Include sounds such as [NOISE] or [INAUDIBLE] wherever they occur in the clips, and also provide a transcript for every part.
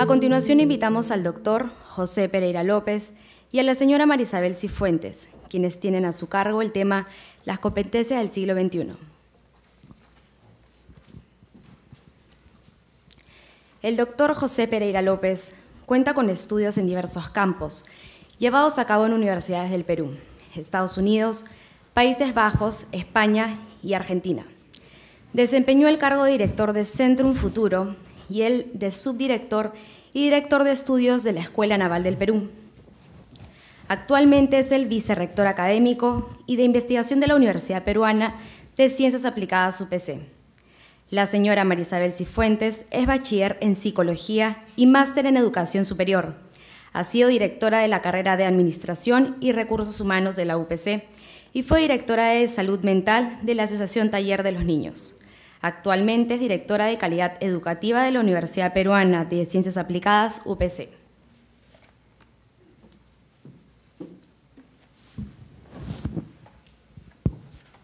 A continuación invitamos al doctor José Pereira López y a la señora Marisabel Cifuentes, quienes tienen a su cargo el tema Las competencias del siglo XXI. El doctor José Pereira López cuenta con estudios en diversos campos, llevados a cabo en universidades del Perú, Estados Unidos, Países Bajos, España y Argentina. Desempeñó el cargo de director de Centrum Futuro y el de subdirector y director de estudios de la Escuela Naval del Perú. Actualmente es el vicerrector académico y de investigación de la Universidad Peruana de Ciencias Aplicadas UPC. La señora Isabel Cifuentes es bachiller en psicología y máster en educación superior. Ha sido directora de la carrera de Administración y Recursos Humanos de la UPC y fue directora de Salud Mental de la Asociación Taller de los Niños. Actualmente es directora de Calidad Educativa de la Universidad Peruana de Ciencias Aplicadas UPC.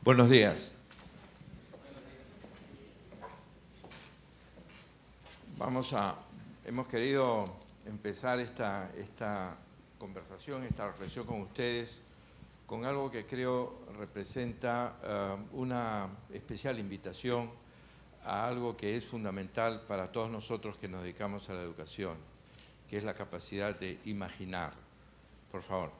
Buenos días. Vamos a, hemos querido empezar esta, esta conversación, esta reflexión con ustedes, con algo que creo representa eh, una especial invitación a algo que es fundamental para todos nosotros que nos dedicamos a la educación, que es la capacidad de imaginar. Por favor.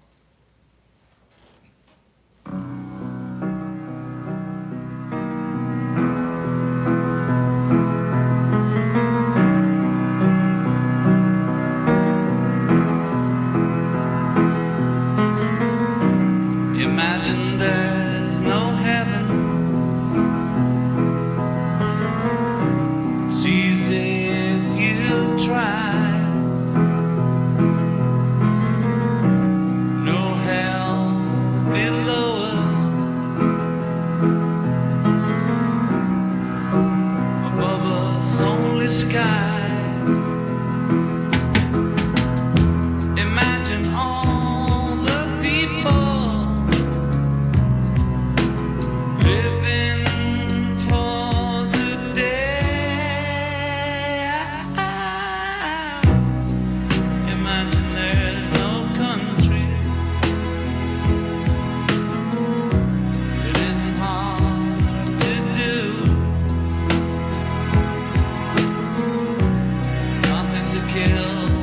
kill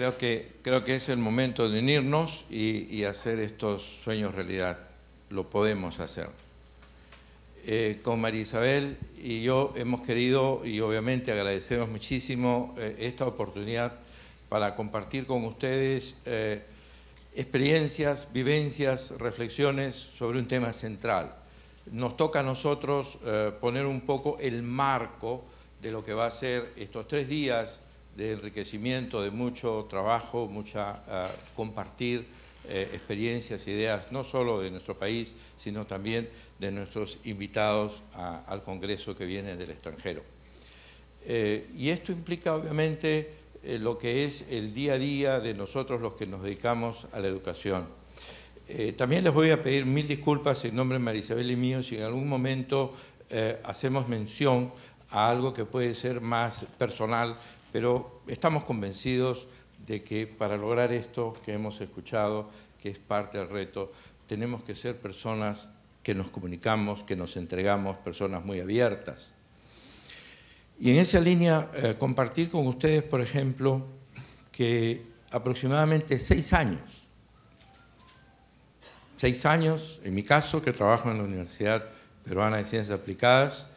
creo que, creo que es el momento de unirnos y, hacer estos sueños realidad. Lo podemos hacer. Eh, con María Isabel y yo hemos querido, y obviamente agradecemos muchísimo eh, esta oportunidad para compartir con ustedes eh, experiencias, vivencias, reflexiones sobre un tema central. Nos toca a nosotros poner un poco el marco de lo que va a ser estos tres días de enriquecimiento, de mucho trabajo, mucha ah, compartir eh, experiencias, ideas, no solo de nuestro país, sino también de nuestros invitados al Congreso que viene del extranjero. Eh, y esto implica obviamente eh, lo que es el día a día de nosotros los que nos dedicamos a la educación. también les voy a pedir mil disculpas en nombre de Marisabel y mío si en algún momento hacemos mención a algo que puede ser más personal pero estamos convencidos de que para lograr esto que hemos escuchado, que es parte del reto, tenemos que ser personas que nos comunicamos, que nos entregamos, personas muy abiertas. Y en esa línea, eh, compartir con ustedes, por ejemplo, que aproximadamente seis años, seis años, en mi caso, que trabajo en la Universidad Peruana de Ciencias Aplicadas,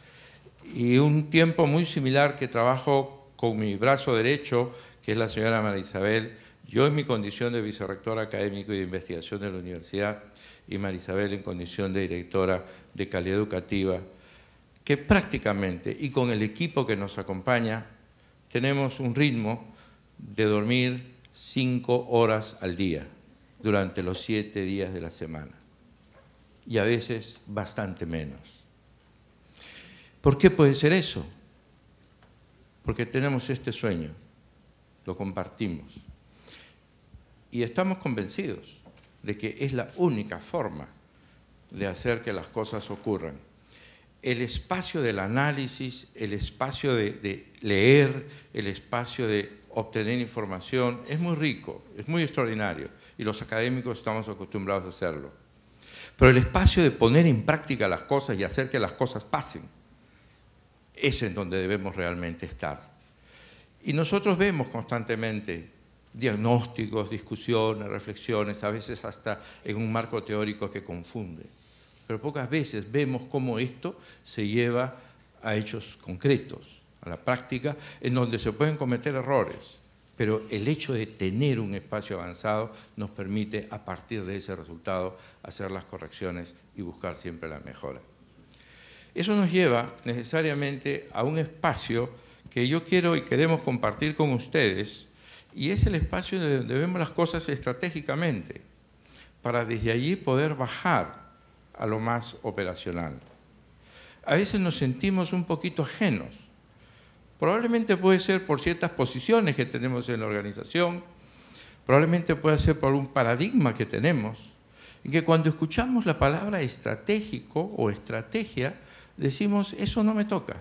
y un tiempo muy similar que trabajo con mi brazo derecho, que es la señora María Isabel, yo en mi condición de vicerrector académico y de investigación de la universidad, y María Isabel en condición de directora de calidad educativa, que prácticamente, y con el equipo que nos acompaña, tenemos un ritmo de dormir cinco horas al día durante los siete días de la semana, y a veces bastante menos. ¿Por qué puede ser eso? porque tenemos este sueño, lo compartimos. Y estamos convencidos de que es la única forma de hacer que las cosas ocurran. El espacio del análisis, el espacio de, leer, el espacio de obtener información es muy rico, es muy extraordinario y los académicos estamos acostumbrados a hacerlo. Pero el espacio de poner en práctica las cosas y hacer que las cosas pasen es en donde debemos realmente estar. Y nosotros vemos constantemente diagnósticos, discusiones, reflexiones, a veces hasta en un marco teórico que confunde. Pero pocas veces vemos cómo esto se lleva a hechos concretos, a la práctica, en donde se pueden cometer errores. Pero el hecho de tener un espacio avanzado nos permite, a partir de ese resultado, hacer las correcciones y buscar siempre la mejora. Eso nos lleva necesariamente a un espacio que yo quiero y queremos compartir con ustedes, y es el espacio donde vemos las cosas estratégicamente, para desde allí poder bajar a lo más operacional. A veces nos sentimos un poquito ajenos. Probablemente puede ser por ciertas posiciones que tenemos en la organización, probablemente puede ser por un paradigma que tenemos, y que cuando escuchamos la palabra estratégico o estrategia, decimos, eso no me toca,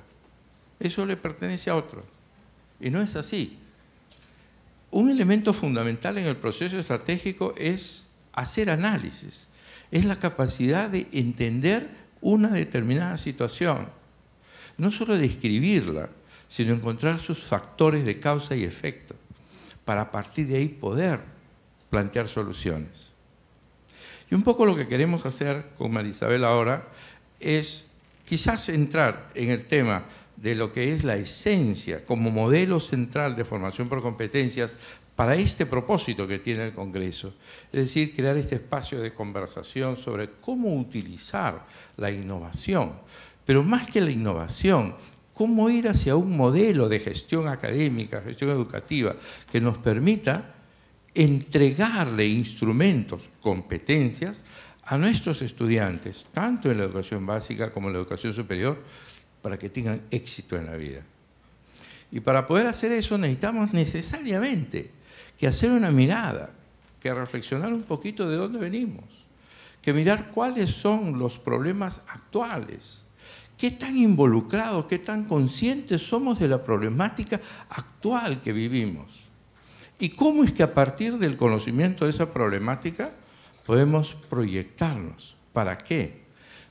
eso le pertenece a otro. Y no es así. Un elemento fundamental en el proceso estratégico es hacer análisis, es la capacidad de entender una determinada situación, no solo describirla, sino encontrar sus factores de causa y efecto, para a partir de ahí poder plantear soluciones. Y un poco lo que queremos hacer con Marisabel ahora es quizás entrar en el tema de lo que es la esencia como modelo central de formación por competencias para este propósito que tiene el Congreso, es decir, crear este espacio de conversación sobre cómo utilizar la innovación, pero más que la innovación, cómo ir hacia un modelo de gestión académica, gestión educativa, que nos permita entregarle instrumentos, competencias a nuestros estudiantes, tanto en la educación básica como en la educación superior, para que tengan éxito en la vida. Y para poder hacer eso necesitamos necesariamente que hacer una mirada, que reflexionar un poquito de dónde venimos, que mirar cuáles son los problemas actuales, qué tan involucrados, qué tan conscientes somos de la problemática actual que vivimos y cómo es que a partir del conocimiento de esa problemática podemos proyectarnos. ¿Para qué?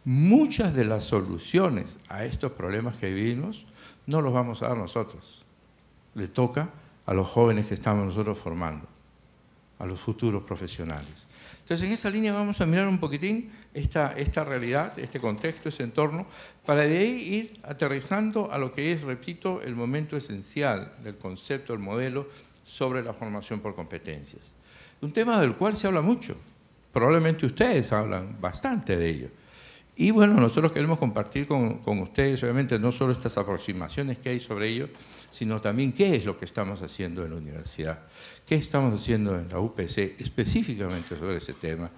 Muchas de las soluciones a estos problemas que vivimos no los vamos a dar nosotros. Le toca a los jóvenes que estamos nosotros formando, a los futuros profesionales. Entonces, en esa línea vamos a mirar un poquitín esta, esta realidad, este contexto, ese entorno, para de ahí ir aterrizando a lo que es, repito, el momento esencial del concepto, el modelo sobre la formación por competencias. Un tema del cual se habla mucho, probablemente ustedes hablan bastante de ello. Y bueno, nosotros queremos compartir con, con, ustedes, obviamente, no solo estas aproximaciones que hay sobre ello, sino también qué es lo que estamos haciendo en la universidad, qué estamos haciendo en la UPC específicamente sobre ese tema,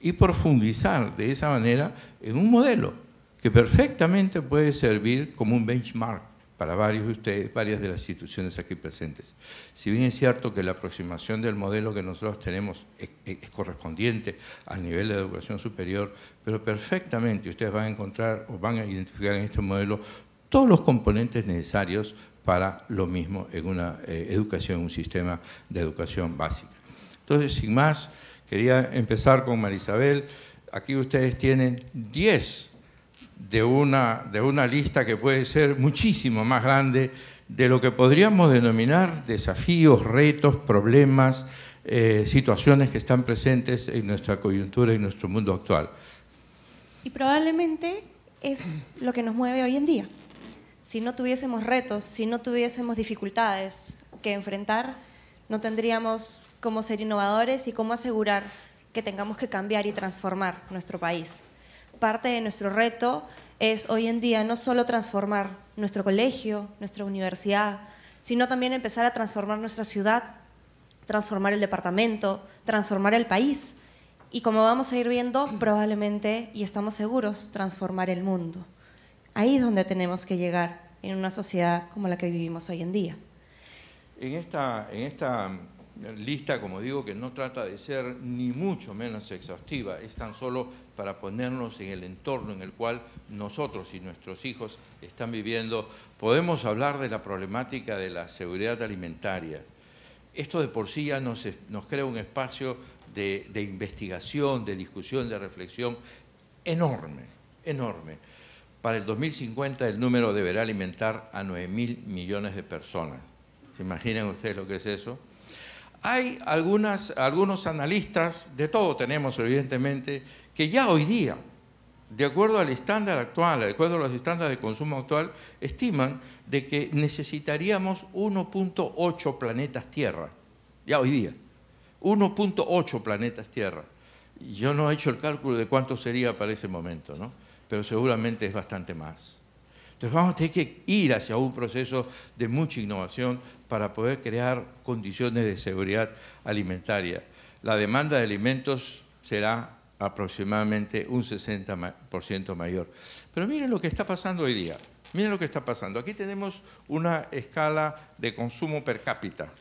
y profundizar de esa manera en un modelo que perfectamente puede servir como un benchmark para varios de ustedes, varias de las instituciones aquí presentes. Si bien es cierto que la aproximación del modelo que nosotros tenemos es, correspondiente al nivel de educación superior, pero perfectamente ustedes van a encontrar o van a identificar en este modelo todos los componentes necesarios para lo mismo en una eh, educación, en un sistema de educación básica. Entonces, sin más, quería empezar con Marisabel. Aquí ustedes tienen 10 de una, lista que puede ser muchísimo más grande de lo que podríamos denominar desafíos, retos, problemas, eh, situaciones que están presentes en nuestra coyuntura y nuestro mundo actual. Y probablemente es lo que nos mueve hoy en día. Si no tuviésemos retos, si no tuviésemos dificultades que enfrentar, no tendríamos cómo ser innovadores y cómo asegurar que tengamos que cambiar y transformar nuestro país parte de nuestro reto es hoy en día no solo transformar nuestro colegio, nuestra universidad, sino también empezar a transformar nuestra ciudad, transformar el departamento, transformar el país y como vamos a ir viendo, probablemente, y estamos seguros, transformar el mundo. Ahí es donde tenemos que llegar en una sociedad como la que vivimos hoy en día. En esta, lista, como digo, que no trata de ser ni mucho menos exhaustiva, es tan solo para ponernos en el entorno en el cual nosotros y nuestros hijos están viviendo. Podemos hablar de la problemática de la seguridad alimentaria. Esto de por sí ya nos, crea un espacio de, de investigación, de discusión, de reflexión enorme, enorme. Para el 2050 el número deberá alimentar a 9 mil millones de personas. ¿Se imaginan ustedes lo que es eso? Hay algunas, algunos analistas, de todo tenemos evidentemente, que ya hoy día, de acuerdo al estándar actual, de acuerdo a los estándares de consumo actual, estiman de que necesitaríamos 1.8 planetas Tierra, ya hoy día, 1.8 planetas Tierra. Yo no he hecho el cálculo de cuánto sería para ese momento, ¿no? pero seguramente es bastante más. Entonces vamos a tener que ir hacia un proceso de mucha innovación para poder crear condiciones de seguridad alimentaria. La demanda de alimentos será aproximadamente un 60% mayor. Pero miren lo que está pasando hoy día. Miren lo que está pasando. Aquí tenemos una escala de consumo per cápita.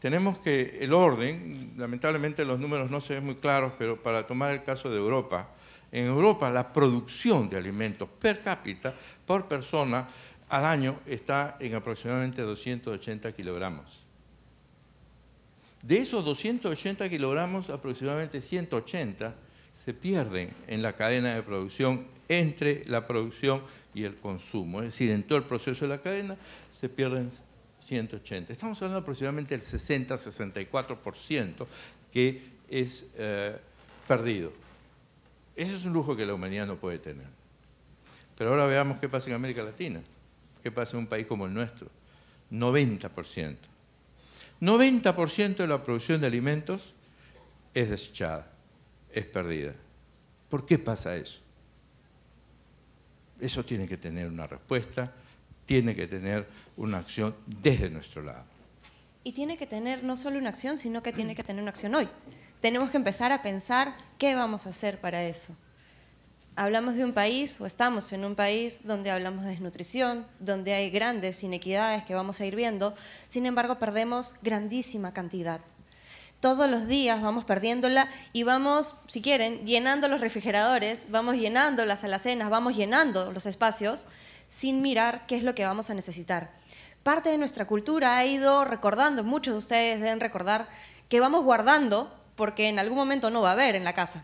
Tenemos que el orden, lamentablemente los números no se ven muy claros, pero para tomar el caso de Europa, en Europa la producción de alimentos per cápita por persona al año está en aproximadamente 280 kilogramos. De esos 280 kilogramos, aproximadamente 180 se pierden en la cadena de producción entre la producción y el consumo. Es decir, en todo el proceso de la cadena se pierden 180. Estamos hablando aproximadamente del 60-64% que es eh, perdido. Ese es un lujo que la humanidad no puede tener. Pero ahora veamos qué pasa en América Latina, qué pasa en un país como el nuestro. 90%. 90% de la producción de alimentos es desechada, es perdida. ¿Por qué pasa eso? Eso tiene que tener una respuesta, tiene que tener una acción desde nuestro lado. Y tiene que tener no solo una acción, sino que tiene que tener una acción hoy tenemos que empezar a pensar qué vamos a hacer para eso. Hablamos de un país o estamos en un país donde hablamos de desnutrición, donde hay grandes inequidades que vamos a ir viendo, sin embargo perdemos grandísima cantidad. Todos los días vamos perdiéndola y vamos, si quieren, llenando los refrigeradores, vamos llenando las alacenas, vamos llenando los espacios sin mirar qué es lo que vamos a necesitar. Parte de nuestra cultura ha ido recordando, muchos de ustedes deben recordar, que vamos guardando porque en algún momento no va a haber en la casa.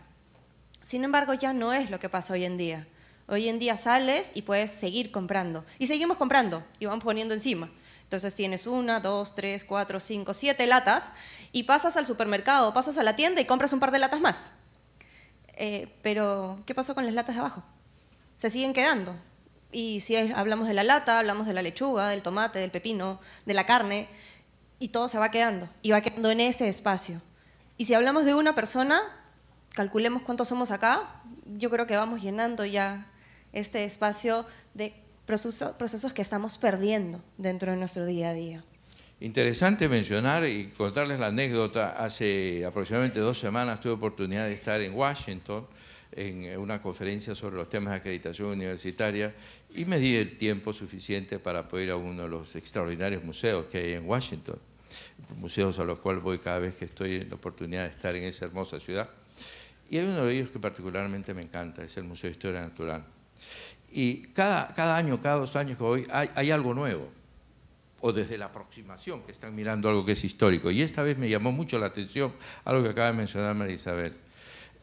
Sin embargo, ya no es lo que pasa hoy en día. Hoy en día sales y puedes seguir comprando. Y seguimos comprando y vamos poniendo encima. Entonces tienes una, dos, tres, cuatro, cinco, siete latas y pasas al supermercado, pasas a la tienda y compras un par de latas más. Eh, pero, ¿qué pasó con las latas de abajo? Se siguen quedando. Y si hablamos de la lata, hablamos de la lechuga, del tomate, del pepino, de la carne, y todo se va quedando. Y va quedando en ese espacio. Y si hablamos de una persona, calculemos cuántos somos acá, yo creo que vamos llenando ya este espacio de procesos que estamos perdiendo dentro de nuestro día a día. Interesante mencionar y contarles la anécdota. Hace aproximadamente dos semanas tuve oportunidad de estar en Washington en eh, una conferencia sobre los temas de acreditación universitaria y me di el tiempo suficiente para poder ir a uno de los extraordinarios museos que hay en Washington museos a los cuales voy cada vez que estoy en la oportunidad de estar en esa hermosa ciudad. Y hay uno de ellos que particularmente me encanta, es el Museo de Historia Natural. Y cada, cada año, cada dos años que voy, hay, algo nuevo, o desde la aproximación, que están mirando algo que es histórico. Y esta vez me llamó mucho la atención algo que acaba de mencionar María Isabel.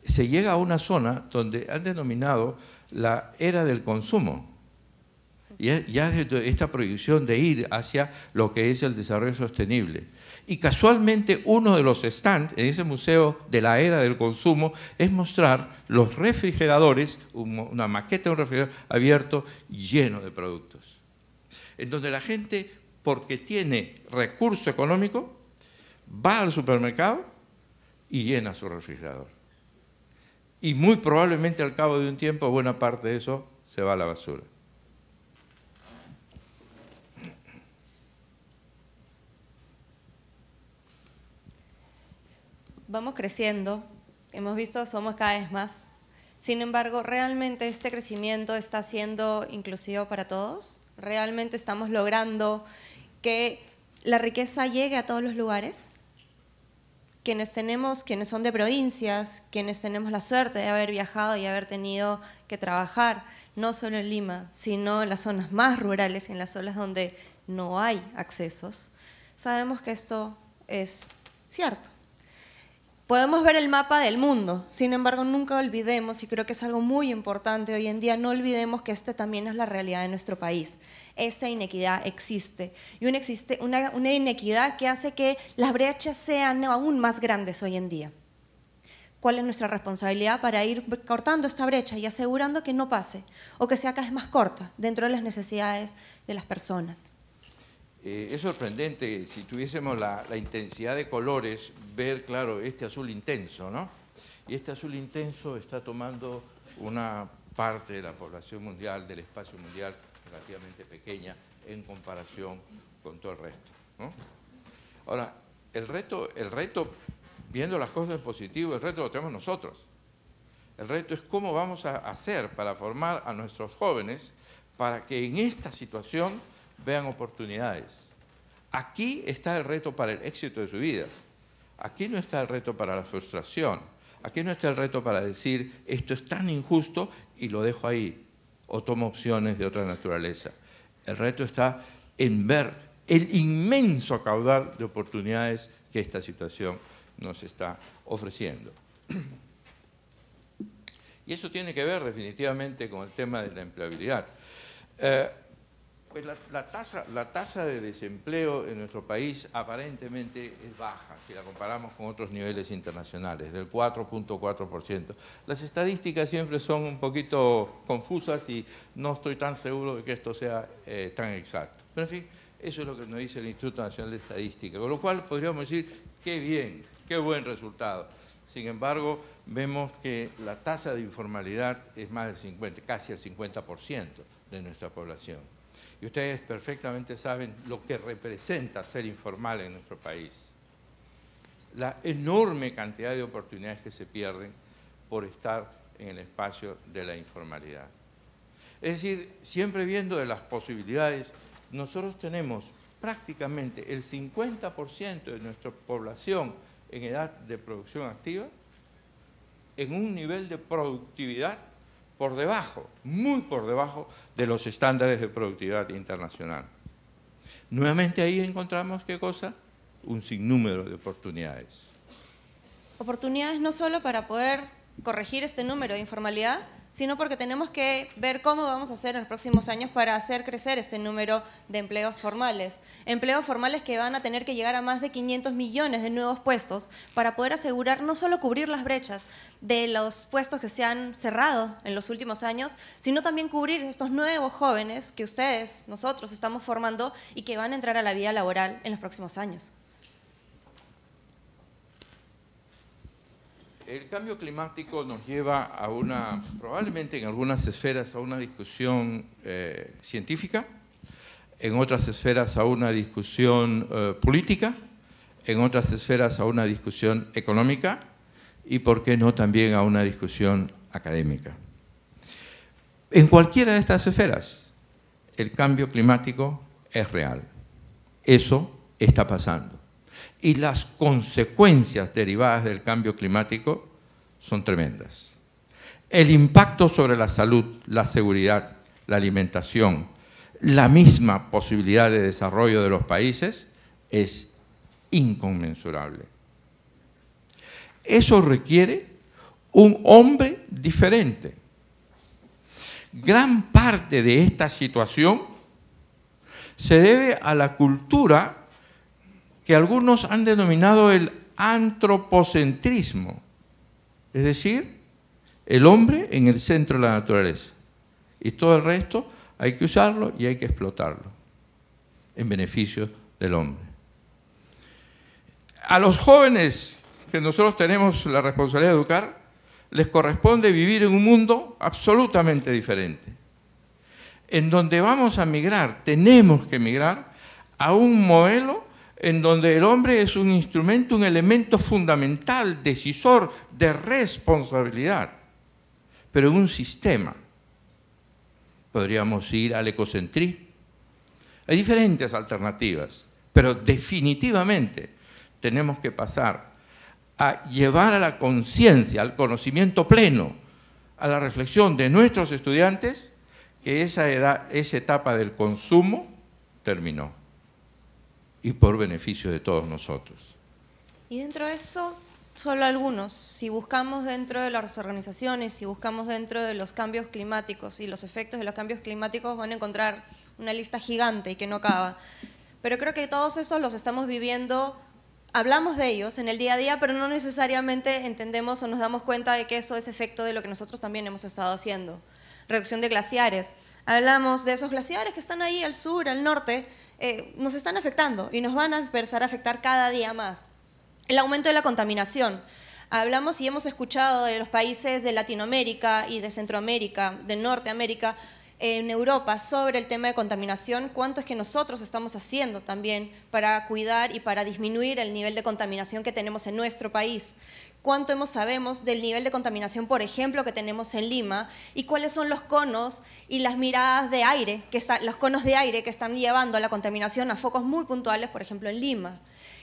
Se llega a una zona donde han denominado la era del consumo. Y ya esta proyección de ir hacia lo que es el desarrollo sostenible. Y casualmente uno de los stands en ese museo de la era del consumo es mostrar los refrigeradores, una maqueta de un refrigerador abierto lleno de productos. En donde la gente, porque tiene recurso económico, va al supermercado y llena su refrigerador. Y muy probablemente al cabo de un tiempo buena parte de eso se va a la basura. vamos creciendo, hemos visto, somos cada vez más. Sin embargo, ¿realmente este crecimiento está siendo inclusivo para todos? ¿Realmente estamos logrando que la riqueza llegue a todos los lugares? Quienes tenemos, quienes son de provincias, quienes tenemos la suerte de haber viajado y haber tenido que trabajar, no solo en Lima, sino en las zonas más rurales, en las zonas donde no hay accesos, sabemos que esto es cierto. Podemos ver el mapa del mundo, sin embargo nunca olvidemos, y creo que es algo muy importante hoy en día, no olvidemos que esta también es la realidad de nuestro país. Esa inequidad existe, y una, una inequidad que hace que las brechas sean aún más grandes hoy en día. ¿Cuál es nuestra responsabilidad para ir cortando esta brecha y asegurando que no pase o que sea cada vez más corta dentro de las necesidades de las personas? Eh, es sorprendente, si tuviésemos la, intensidad de colores, ver, claro, este azul intenso, ¿no? Y este azul intenso está tomando una parte de la población mundial, del espacio mundial, relativamente pequeña en comparación con todo el resto. Ahora, el reto, el reto, viendo las cosas en positivo, el reto lo tenemos nosotros. El reto es cómo vamos a hacer para formar a nuestros jóvenes para que en esta situación vean oportunidades. Aquí está el reto para el éxito de sus vidas. Aquí no está el reto para la frustración. Aquí no está el reto para decir, esto es tan injusto y lo dejo ahí o tomo opciones de otra naturaleza. El reto está en ver el inmenso caudal de oportunidades que esta situación nos está ofreciendo. Y eso tiene que ver definitivamente con el tema de la empleabilidad. Eh, pues la, tasa, de desempleo en nuestro país aparentemente es baja si la comparamos con otros niveles internacionales, del 4.4%. Las estadísticas siempre son un poquito confusas y no estoy tan seguro de que esto sea eh, tan exacto. Pero en fin, eso es lo que nos dice el Instituto Nacional de Estadística, con lo cual podríamos decir, qué bien, qué buen resultado. Sin embargo, vemos que la tasa de informalidad es más del 50, casi el 50% de nuestra población. Y ustedes perfectamente saben lo que representa ser informal en nuestro país. La enorme cantidad de oportunidades que se pierden por estar en el espacio de la informalidad. Es decir, siempre viendo de las posibilidades, nosotros tenemos prácticamente el 50% de nuestra población en edad de producción activa en un nivel de productividad por debajo, muy por debajo de los estándares de productividad internacional. Nuevamente ahí encontramos qué cosa? Un sinnúmero de oportunidades. Oportunidades no solo para poder corregir este número de informalidad, sino porque tenemos que ver cómo vamos a hacer en los próximos años para hacer crecer este número de empleos formales. Empleos formales que van a tener que llegar a más de 500 millones de nuevos puestos para poder asegurar no solo cubrir las brechas de los puestos que se han cerrado en los últimos años, sino también cubrir estos nuevos jóvenes que ustedes, nosotros, estamos formando y que van a entrar a la vida laboral en los próximos años. el cambio climático nos lleva a una, probablemente en algunas esferas, a una discusión eh, científica, en otras esferas a una discusión eh, política, en otras esferas a una discusión económica y, por qué no, también a una discusión académica. En cualquiera de estas esferas, el cambio climático es real. Eso está pasando y las consecuencias derivadas del cambio climático son tremendas. El impacto sobre la salud, la seguridad, la alimentación, la misma posibilidad de desarrollo de los países es inconmensurable. Eso requiere un hombre diferente. Gran parte de esta situación se debe a la cultura que algunos han denominado el antropocentrismo, es decir, el hombre en el centro de la naturaleza. Y todo el resto hay que usarlo y hay que explotarlo en beneficio del hombre. A los jóvenes que nosotros tenemos la responsabilidad de educar, les corresponde vivir en un mundo absolutamente diferente, en donde vamos a migrar, tenemos que migrar a un modelo en donde el hombre es un instrumento, un elemento fundamental, decisor, de responsabilidad. Pero un sistema, podríamos ir al ecocentrismo. Hay diferentes alternativas, pero definitivamente tenemos que pasar a llevar a la conciencia, al conocimiento pleno, a la reflexión de nuestros estudiantes, que esa, edad, esa etapa del consumo terminó y por beneficio de todos nosotros. Y dentro de eso, solo algunos. Si buscamos dentro de las organizaciones, si buscamos dentro de los cambios climáticos y los efectos de los cambios climáticos, van a encontrar una lista gigante y que no acaba. Pero creo que todos esos los estamos viviendo, hablamos de ellos en el día a día, pero no necesariamente entendemos o nos damos cuenta de que eso es efecto de lo que nosotros también hemos estado haciendo. Reducción de glaciares. Hablamos de esos glaciares que están ahí al sur, al norte, eh, nos están afectando y nos van a empezar a afectar cada día más. El aumento de la contaminación. Hablamos y hemos escuchado de los países de Latinoamérica y de Centroamérica, de Norteamérica, en Europa sobre el tema de contaminación, cuánto es que nosotros estamos haciendo también para cuidar y para disminuir el nivel de contaminación que tenemos en nuestro país cuánto hemos sabemos del nivel de contaminación, por ejemplo, que tenemos en Lima y cuáles son los conos y las miradas de aire, que los conos de aire que están llevando a la contaminación a focos muy puntuales, por ejemplo, en Lima.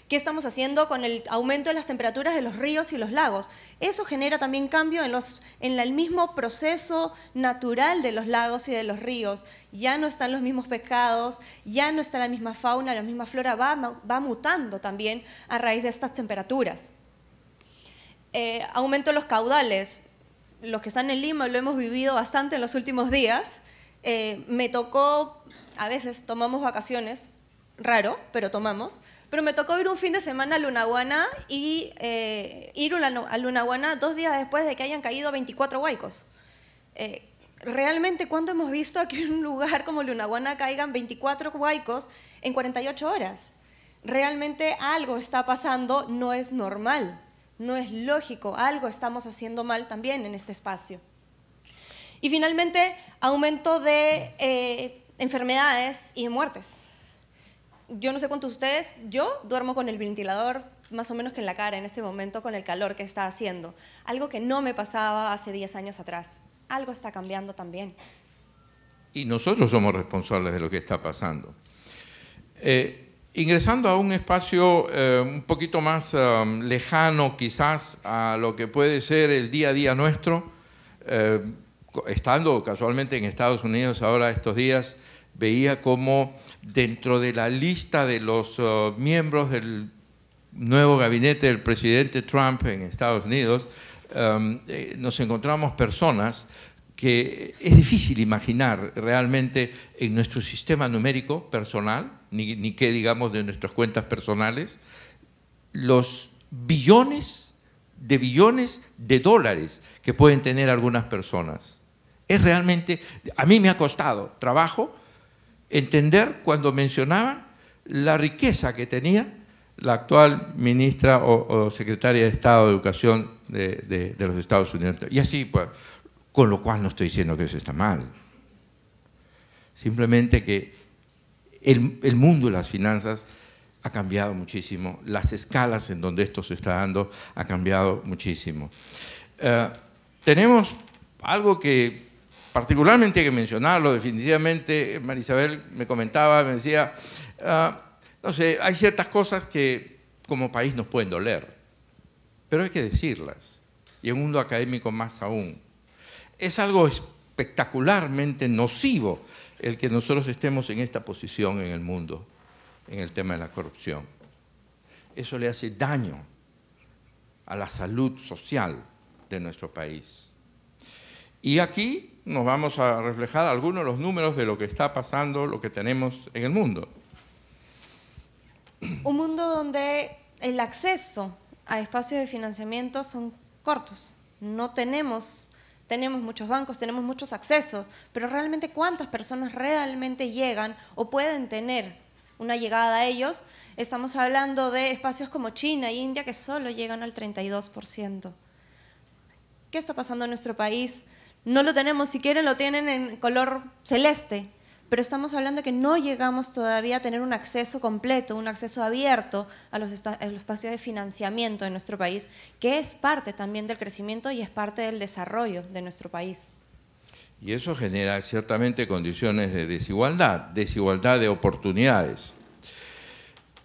¿Qué estamos haciendo con el aumento de las temperaturas de los ríos y los lagos? Eso genera también cambio en, el mismo proceso natural de los lagos y de los ríos. Ya no están los mismos pescados, ya no está la misma fauna, la misma flora, va mutando también a raíz de estas temperaturas. Eh, aumento los caudales. Los que están en Lima lo hemos vivido bastante en los últimos días. Eh, me tocó, a veces tomamos vacaciones, raro, pero tomamos. Pero me tocó ir un fin de semana a Lunaguana y eh, ir a Lunaguana dos días después de que hayan caído 24 huaicos. realmente, ¿cuándo hemos visto que en un lugar como Lunaguana caigan 24 huaicos en 48 horas? Realmente algo está pasando, no es normal. No es lógico, algo estamos haciendo mal también en este espacio. Y finalmente, aumento de eh, enfermedades y de muertes. Yo no sé cuántos ustedes, yo duermo con el ventilador más o menos que en la cara en este momento con el calor que está haciendo. Algo que no me pasaba hace 10 años atrás. Algo está cambiando también. Y nosotros somos responsables de lo que está pasando. Eh, Ingresando a un espacio eh, un poquito más um, lejano quizás a lo que puede ser el día a día nuestro, eh, estando casualmente en Estados Unidos ahora estos días, veía como dentro de la lista de los uh, miembros del nuevo gabinete del presidente Trump en Estados Unidos, um, eh, nos encontramos personas que es difícil imaginar realmente en nuestro sistema numérico personal ni, qué digamos de nuestras cuentas personales, los billones de billones de dólares que pueden tener algunas personas. Es realmente, a mí me ha costado trabajo entender cuando mencionaba la riqueza que tenía la actual ministra o, secretaria de Estado de Educación de, de, los Estados Unidos. Y así, pues, con lo cual no estoy diciendo que eso está mal. Simplemente que el, mundo de las finanzas ha cambiado muchísimo, las escalas en donde esto se está dando ha cambiado muchísimo. Eh, tenemos algo que particularmente hay que mencionarlo, definitivamente, Marisabel me comentaba, me decía, ah, no sé, hay ciertas cosas que como país nos pueden doler, pero hay que decirlas, y en un mundo académico más aún. Es algo espectacularmente nocivo el que nosotros estemos en esta posición en el mundo en el tema de la corrupción. Eso le hace daño a la salud social de nuestro país. Y aquí nos vamos a reflejar algunos de los números de lo que está pasando, lo que tenemos en el mundo. Un mundo donde el acceso a espacios de financiamiento son cortos. No tenemos tenemos muchos bancos, tenemos muchos accesos, pero realmente cuántas personas realmente llegan o pueden tener una llegada a ellos, estamos hablando de espacios como China e India que solo llegan al 32%. ¿Qué está pasando en nuestro país? No lo tenemos, si quieren lo tienen en color celeste, pero estamos hablando de que no llegamos todavía a tener un acceso completo, un acceso abierto a los, espacios de financiamiento en nuestro país, que es parte también del crecimiento y es parte del desarrollo de nuestro país. Y eso genera ciertamente condiciones de desigualdad, desigualdad de oportunidades.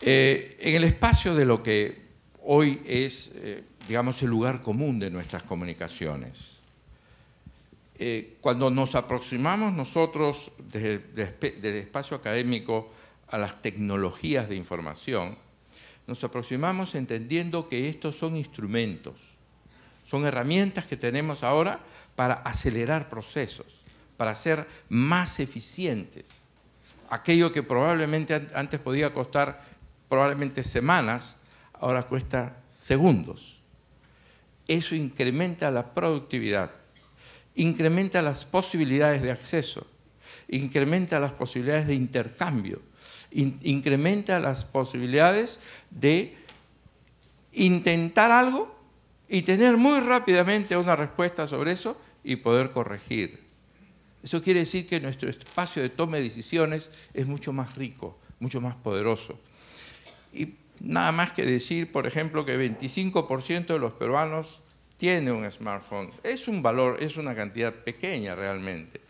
Eh, en el espacio de lo que hoy es, eh, digamos, el lugar común de nuestras comunicaciones, eh, cuando nos aproximamos nosotros desde, el, del espacio académico a las tecnologías de información, nos aproximamos entendiendo que estos son instrumentos, son herramientas que tenemos ahora para acelerar procesos, para ser más eficientes. Aquello que probablemente antes podía costar probablemente semanas, ahora cuesta segundos. Eso incrementa la productividad incrementa las posibilidades de acceso, incrementa las posibilidades de intercambio, incrementa las posibilidades de intentar algo y tener muy rápidamente una respuesta sobre eso y poder corregir. Eso quiere decir que nuestro espacio de toma de decisiones es mucho más rico, mucho más poderoso. Y nada más que decir, por ejemplo, que 25% de los peruanos tiene un smartphone. Es un valor, es una cantidad pequeña realmente.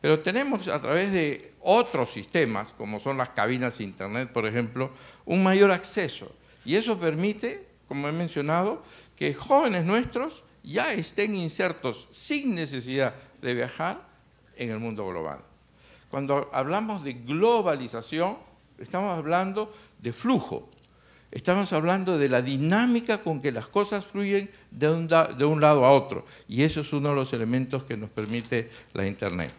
Pero tenemos a través de otros sistemas, como son las cabinas Internet, por ejemplo, un mayor acceso. Y eso permite, como he mencionado, que jóvenes nuestros ya estén insertos sin necesidad de viajar en el mundo global. Cuando hablamos de globalización, estamos hablando de flujo, Estamos hablando de la dinámica con que las cosas fluyen de un, lado a otro. Y eso es uno de los elementos que nos permite la Internet.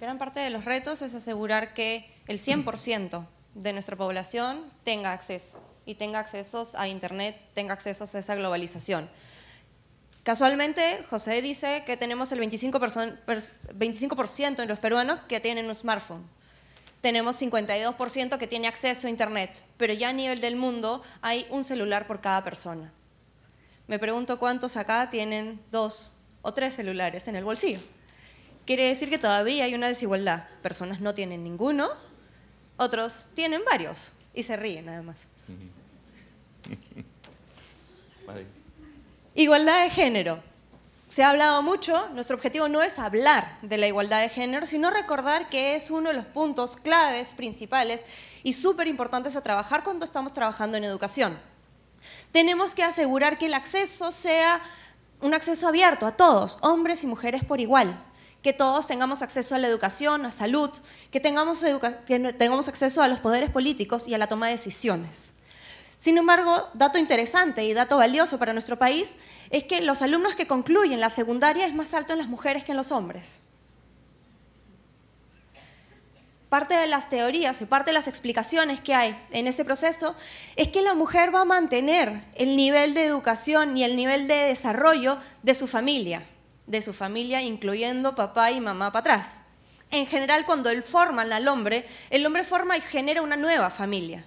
Gran parte de los retos es asegurar que el 100% de nuestra población tenga acceso y tenga accesos a Internet, tenga accesos a esa globalización. Casualmente, José dice que tenemos el 25%, 25 de los peruanos que tienen un smartphone tenemos 52% que tiene acceso a Internet, pero ya a nivel del mundo hay un celular por cada persona. Me pregunto cuántos acá tienen dos o tres celulares en el bolsillo. Quiere decir que todavía hay una desigualdad. Personas no tienen ninguno, otros tienen varios y se ríen además. [LAUGHS] Igualdad de género. Se ha hablado mucho, nuestro objetivo no es hablar de la igualdad de género, sino recordar que es uno de los puntos claves, principales y súper importantes a trabajar cuando estamos trabajando en educación. Tenemos que asegurar que el acceso sea un acceso abierto a todos, hombres y mujeres por igual, que todos tengamos acceso a la educación, a salud, que tengamos, que tengamos acceso a los poderes políticos y a la toma de decisiones. Sin embargo, dato interesante y dato valioso para nuestro país es que los alumnos que concluyen la secundaria es más alto en las mujeres que en los hombres. Parte de las teorías y parte de las explicaciones que hay en ese proceso es que la mujer va a mantener el nivel de educación y el nivel de desarrollo de su familia, de su familia incluyendo papá y mamá para atrás. En general, cuando él forman al hombre, el hombre forma y genera una nueva familia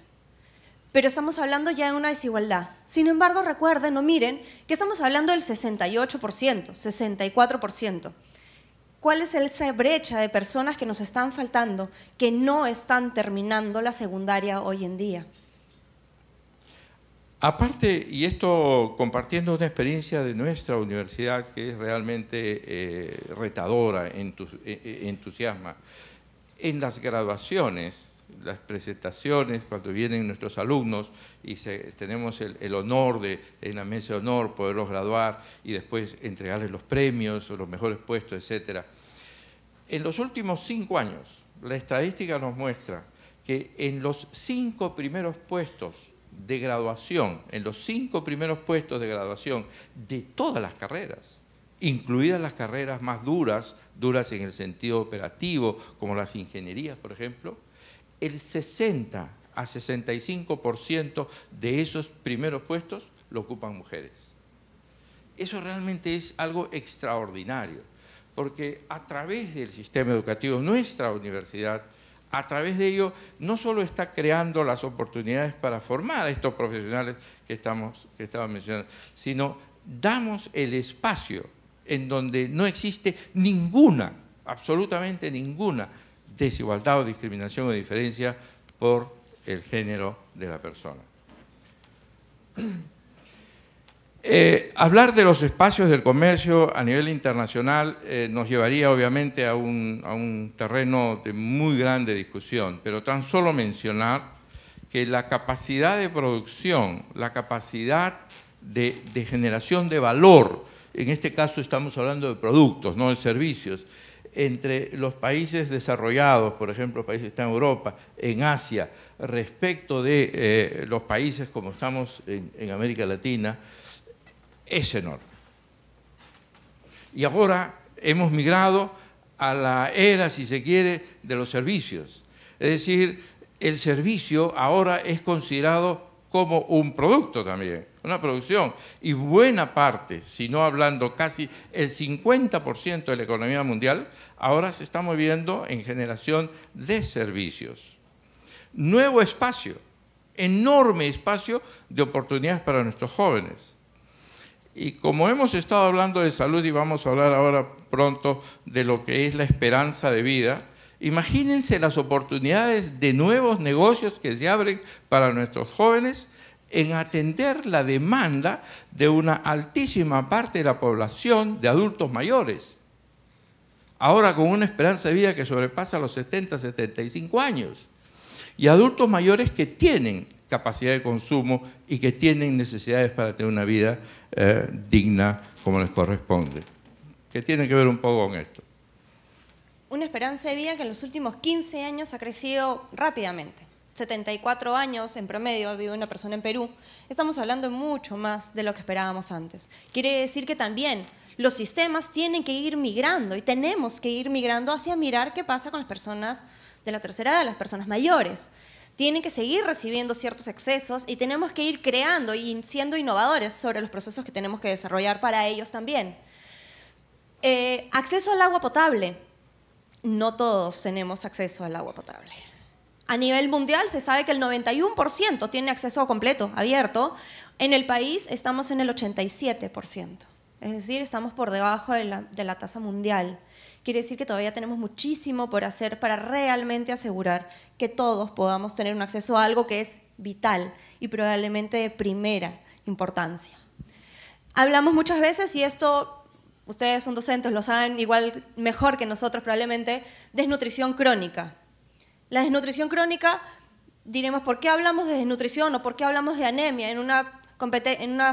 pero estamos hablando ya de una desigualdad. Sin embargo, recuerden o miren que estamos hablando del 68%, 64%. ¿Cuál es esa brecha de personas que nos están faltando, que no están terminando la secundaria hoy en día? Aparte, y esto compartiendo una experiencia de nuestra universidad que es realmente eh, retadora, en e-, e-, entusiasma, en las graduaciones las presentaciones, cuando vienen nuestros alumnos y tenemos el, el, honor de, en la mesa de honor, poderlos graduar y después entregarles los premios, o los mejores puestos, etc. En los últimos cinco años, la estadística nos muestra que en los cinco primeros puestos de graduación, en los cinco primeros puestos de graduación de todas las carreras, incluidas las carreras más duras, duras en el sentido operativo, como las ingenierías, por ejemplo, el 60 a 65% de esos primeros puestos lo ocupan mujeres. Eso realmente es algo extraordinario, porque a través del sistema educativo, nuestra universidad, a través de ello, no solo está creando las oportunidades para formar a estos profesionales que, estamos, que estaba mencionando, sino damos el espacio en donde no existe ninguna, absolutamente ninguna desigualdad o discriminación o diferencia por el género de la persona. Eh, hablar de los espacios del comercio a nivel internacional eh, nos llevaría obviamente a un, terreno de muy grande discusión, pero tan solo mencionar que la capacidad de producción, la capacidad de, generación de valor, en este caso estamos hablando de productos, no de servicios, entre los países desarrollados, por ejemplo, países que están en Europa, en Asia, respecto de eh, los países como estamos en, en América Latina, es enorme. Y ahora hemos migrado a la era, si se quiere, de los servicios. Es decir, el servicio ahora es considerado como un producto también una producción. Y buena parte, si no hablando casi el 50% de la economía mundial, ahora se está moviendo en generación de servicios. Nuevo espacio, enorme espacio de oportunidades para nuestros jóvenes. Y como hemos estado hablando de salud y vamos a hablar ahora pronto de lo que es la esperanza de vida, imagínense las oportunidades de nuevos negocios que se abren para nuestros jóvenes en atender la demanda de una altísima parte de la población de adultos mayores, ahora con una esperanza de vida que sobrepasa los 70, 75 años, y adultos mayores que tienen capacidad de consumo y que tienen necesidades para tener una vida eh, digna como les corresponde, que tiene que ver un poco con esto. Una esperanza de vida que en los últimos 15 años ha crecido rápidamente. 74 años en promedio vive una persona en Perú, estamos hablando mucho más de lo que esperábamos antes. Quiere decir que también los sistemas tienen que ir migrando y tenemos que ir migrando hacia mirar qué pasa con las personas de la tercera edad, las personas mayores. Tienen que seguir recibiendo ciertos excesos y tenemos que ir creando y siendo innovadores sobre los procesos que tenemos que desarrollar para ellos también. Eh, acceso al agua potable. No todos tenemos acceso al agua potable. A nivel mundial se sabe que el 91% tiene acceso completo, abierto. En el país estamos en el 87%, es decir, estamos por debajo de la, tasa mundial. Quiere decir que todavía tenemos muchísimo por hacer para realmente asegurar que todos podamos tener un acceso a algo que es vital y probablemente de primera importancia. Hablamos muchas veces y esto ustedes son docentes, lo saben igual mejor que nosotros probablemente, desnutrición crónica. La desnutrición crónica, diremos, ¿por qué hablamos de desnutrición o por qué hablamos de anemia en una,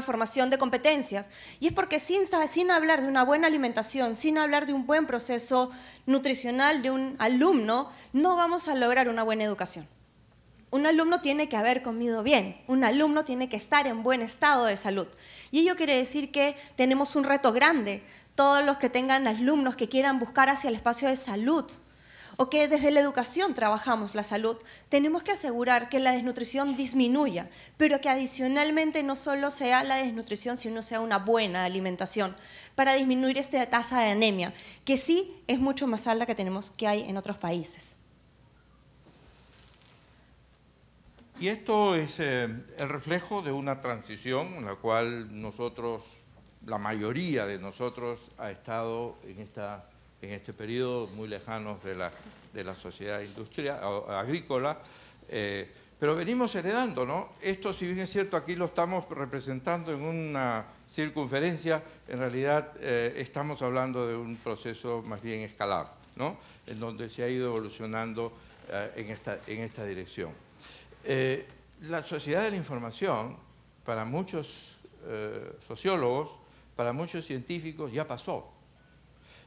formación de competencias? Y es porque sin, sin hablar de una buena alimentación, sin hablar de un buen proceso nutricional de un alumno, no vamos a lograr una buena educación. Un alumno tiene que haber comido bien, un alumno tiene que estar en buen estado de salud. Y ello quiere decir que tenemos un reto grande, todos los que tengan alumnos que quieran buscar hacia el espacio de salud, o que desde la educación trabajamos la salud, tenemos que asegurar que la desnutrición disminuya, pero que adicionalmente no solo sea la desnutrición, sino sea una buena alimentación para disminuir esta tasa de anemia, que sí es mucho más alta que tenemos que hay en otros países. Y esto es eh, el reflejo de una transición en la cual nosotros, la mayoría de nosotros, ha estado en esta en este periodo muy lejanos de la, sociedad industrial, agrícola, eh, pero venimos heredando, ¿no? Esto, si bien es cierto, aquí lo estamos representando en una circunferencia, en realidad eh, estamos hablando de un proceso más bien escalar, ¿no? En donde se ha ido evolucionando eh, esta, en esta dirección. la sociedad de la información, para muchos sociólogos, para muchos científicos, ya pasó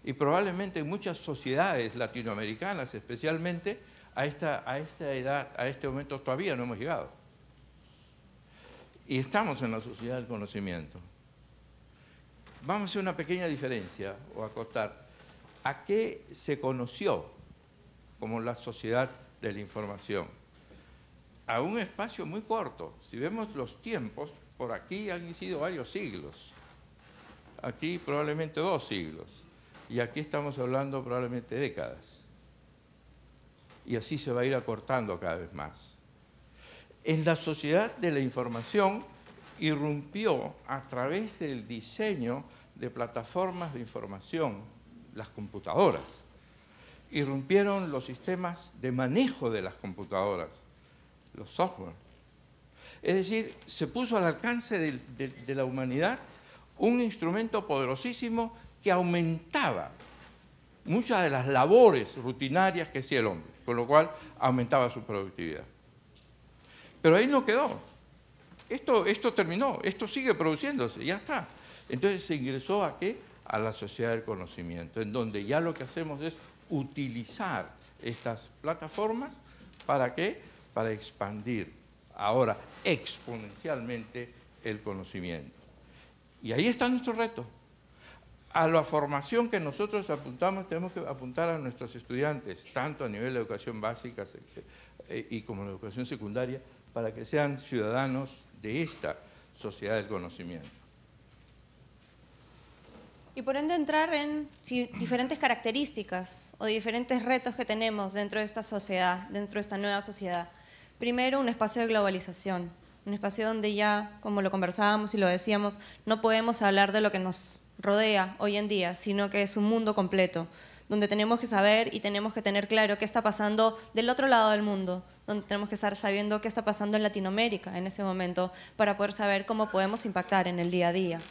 y probablemente en muchas sociedades latinoamericanas especialmente, a esta, a esta edad, a este momento todavía no hemos llegado. Y estamos en la sociedad del conocimiento. Vamos a hacer una pequeña diferencia o acostar. ¿A qué se conoció como la sociedad de la información? A un espacio muy corto. Si vemos los tiempos, por aquí han sido varios siglos. Aquí probablemente dos siglos. Y aquí estamos hablando probablemente décadas. Y así se va a ir acortando cada vez más. En la sociedad de la información irrumpió a través del diseño de plataformas de información, las computadoras. Irrumpieron los sistemas de manejo de las computadoras, los software. Es decir, se puso al alcance de, la humanidad un instrumento poderosísimo que aumentaba muchas de las labores rutinarias que hacía el hombre, con lo cual aumentaba su productividad. Pero ahí no quedó. Esto, esto terminó, esto sigue produciéndose, ya está. Entonces se ingresó a qué? A la sociedad del conocimiento, en donde ya lo que hacemos es utilizar estas plataformas para qué? Para expandir ahora exponencialmente el conocimiento. Y ahí está nuestro reto a la formación que nosotros apuntamos tenemos que apuntar a nuestros estudiantes, tanto a nivel de educación básica eh, y como la educación secundaria, para que sean ciudadanos de esta sociedad del conocimiento. Y por ende entrar en diferentes características o diferentes retos que tenemos dentro de esta sociedad, dentro de esta nueva sociedad. Primero, un espacio de globalización, un espacio donde ya, como lo conversábamos y lo decíamos, no podemos hablar de lo que nos rodea hoy en día, sino que es un mundo completo, donde tenemos que saber y tenemos que tener claro qué está pasando del otro lado del mundo, donde tenemos que estar sabiendo qué está pasando en Latinoamérica en ese momento para poder saber cómo podemos impactar en el día a día.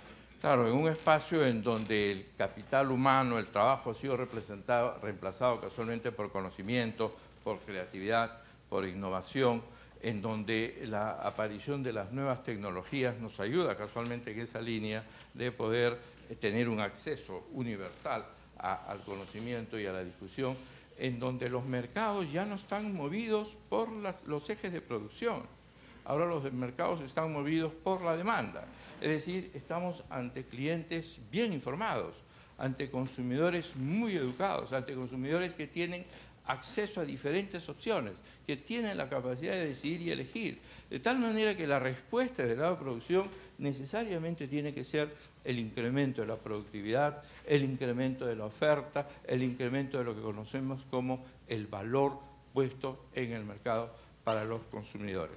Claro, en un espacio en donde el capital humano, el trabajo ha sido reemplazado casualmente por conocimiento, por creatividad, por innovación, en donde la aparición de las nuevas tecnologías nos ayuda casualmente en esa línea de poder eh, tener un acceso universal al conocimiento y a la discusión, en donde los mercados ya no están movidos por los ejes de producción, ahora los mercados están movidos por la demanda, es decir, estamos ante clientes bien informados, ante consumidores muy educados, ante consumidores que tienen acceso a diferentes opciones, que tienen la capacidad de decidir y elegir. De tal manera que la respuesta del lado de la producción necesariamente tiene que ser el incremento de la productividad, el incremento de la oferta, el incremento de lo que conocemos como el valor puesto en el mercado para los consumidores.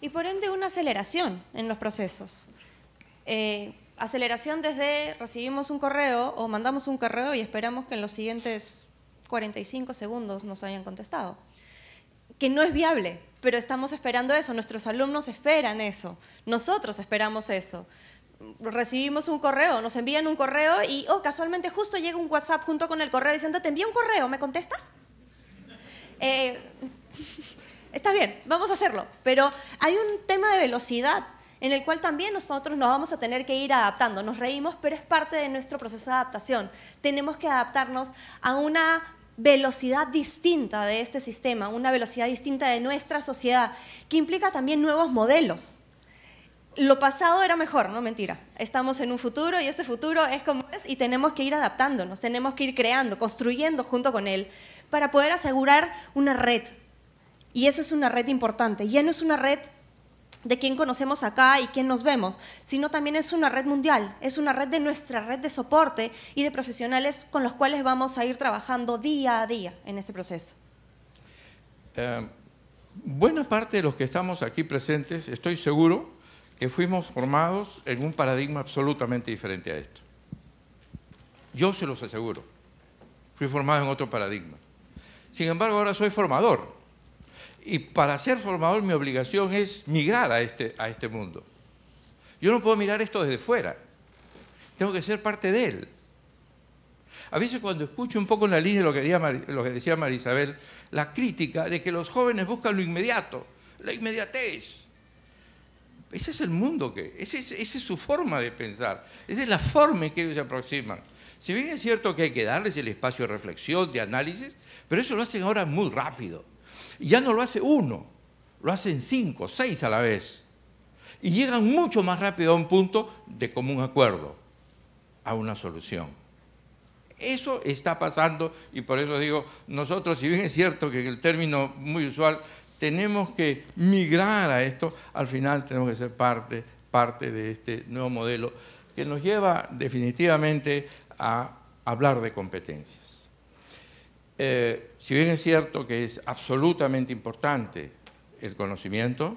Y por ende una aceleración en los procesos. Eh, aceleración desde recibimos un correo o mandamos un correo y esperamos que en los siguientes 45 segundos nos hayan contestado. Que no es viable, pero estamos esperando eso, nuestros alumnos esperan eso, nosotros esperamos eso. Recibimos un correo, nos envían un correo y, oh, casualmente justo llega un WhatsApp junto con el correo diciendo, te envío un correo, ¿me contestas? Eh, [LAUGHS] está bien, vamos a hacerlo, pero hay un tema de velocidad en el cual también nosotros nos vamos a tener que ir adaptando. Nos reímos, pero es parte de nuestro proceso de adaptación. Tenemos que adaptarnos a una velocidad distinta de este sistema, una velocidad distinta de nuestra sociedad, que implica también nuevos modelos. Lo pasado era mejor, no mentira. Estamos en un futuro y ese futuro es como es y tenemos que ir adaptándonos, tenemos que ir creando, construyendo junto con él para poder asegurar una red. Y eso es una red importante. Ya no es una red de quién conocemos acá y quién nos vemos, sino también es una red mundial, es una red de nuestra red de soporte y de profesionales con los cuales vamos a ir trabajando día a día en este proceso. Eh, buena parte de los que estamos aquí presentes, estoy seguro que fuimos formados en un paradigma absolutamente diferente a esto. Yo se los aseguro, fui formado en otro paradigma. Sin embargo, ahora soy formador y para ser formador mi obligación es migrar a este, a este mundo. Yo no puedo mirar esto desde fuera. Tengo que ser parte de él. A veces cuando escucho un poco en la línea lo que decía, lo que decía Marisabel, la crítica de que los jóvenes buscan lo inmediato, la inmediatez. Ese es el mundo que, ese es, esa es su forma de pensar, esa es la forma en que ellos se aproximan. Si bien es cierto que hay que darles el espacio de reflexión, de análisis, pero eso lo hacen ahora muy rápido. Y ya no lo hace uno, lo hacen cinco, seis a la vez. Y llegan mucho más rápido a un punto de común acuerdo, a una solución. Eso está pasando y por eso digo, nosotros, si bien es cierto que en el término muy usual, tenemos que migrar a esto, al final tenemos que ser parte, parte de este nuevo modelo que nos lleva definitivamente a hablar de competencias. Eh, si bien es cierto que es absolutamente importante el conocimiento,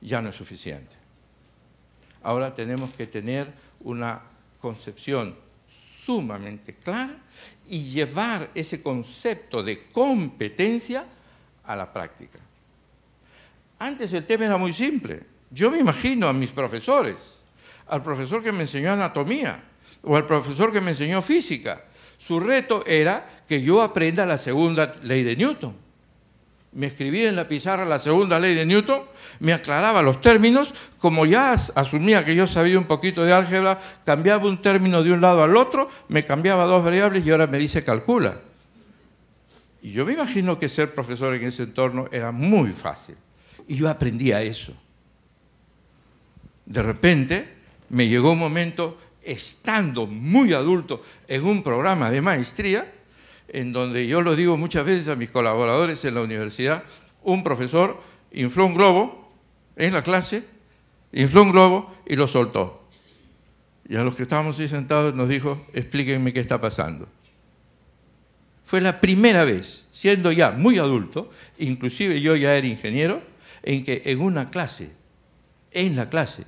ya no es suficiente. Ahora tenemos que tener una concepción sumamente clara y llevar ese concepto de competencia a la práctica. Antes el tema era muy simple. Yo me imagino a mis profesores, al profesor que me enseñó anatomía o al profesor que me enseñó física. Su reto era que yo aprenda la segunda ley de Newton. Me escribía en la pizarra la segunda ley de Newton, me aclaraba los términos, como ya asumía que yo sabía un poquito de álgebra, cambiaba un término de un lado al otro, me cambiaba dos variables y ahora me dice calcula. Y yo me imagino que ser profesor en ese entorno era muy fácil. Y yo aprendía eso. De repente me llegó un momento, estando muy adulto en un programa de maestría, en donde yo lo digo muchas veces a mis colaboradores en la universidad, un profesor infló un globo en la clase, infló un globo y lo soltó. Y a los que estábamos ahí sentados nos dijo, explíquenme qué está pasando. Fue la primera vez, siendo ya muy adulto, inclusive yo ya era ingeniero, en que en una clase, en la clase,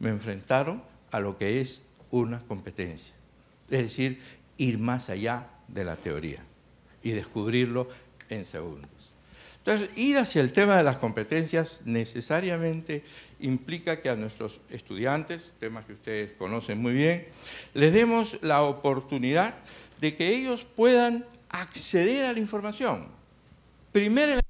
me enfrentaron a lo que es una competencia. Es decir, ir más allá de la teoría y descubrirlo en segundos. Entonces, ir hacia el tema de las competencias necesariamente implica que a nuestros estudiantes, temas que ustedes conocen muy bien, les demos la oportunidad de que ellos puedan acceder a la información. Primero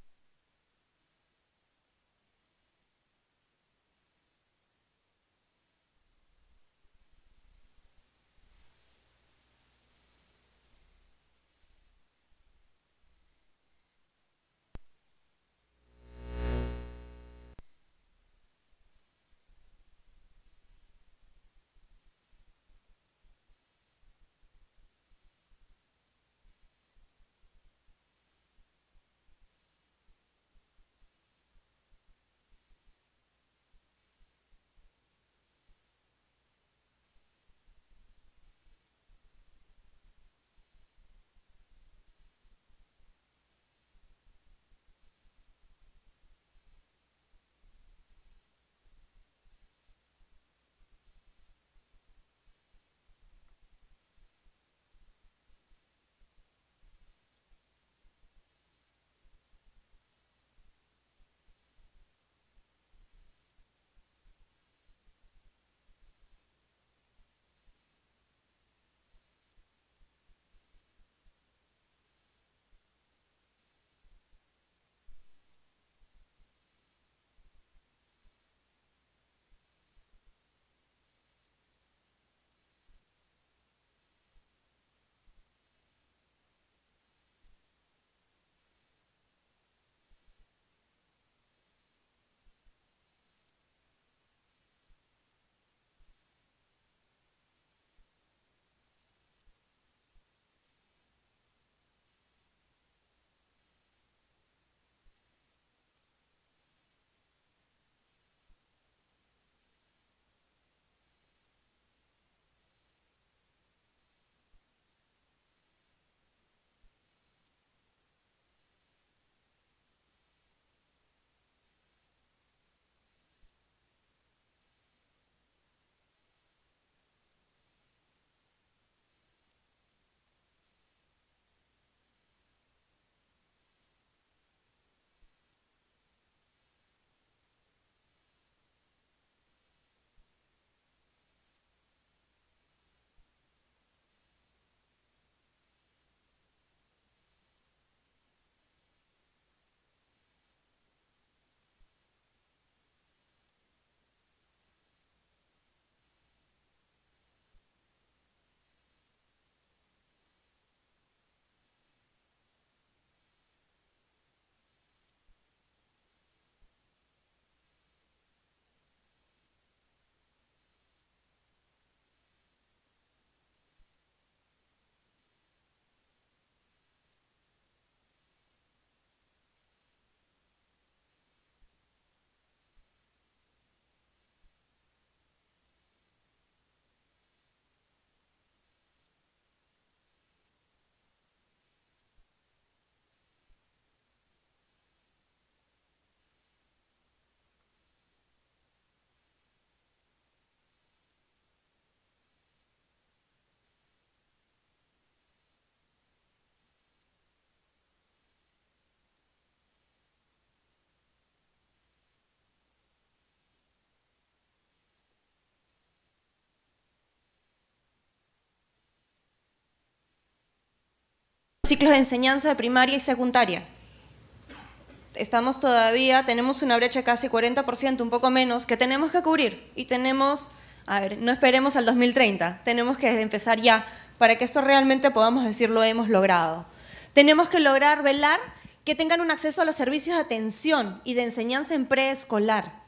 ciclos de enseñanza de primaria y secundaria. Estamos todavía, tenemos una brecha casi 40%, un poco menos, que tenemos que cubrir. Y tenemos, a ver, no esperemos al 2030, tenemos que empezar ya para que esto realmente podamos decir lo hemos logrado. Tenemos que lograr velar que tengan un acceso a los servicios de atención y de enseñanza en preescolar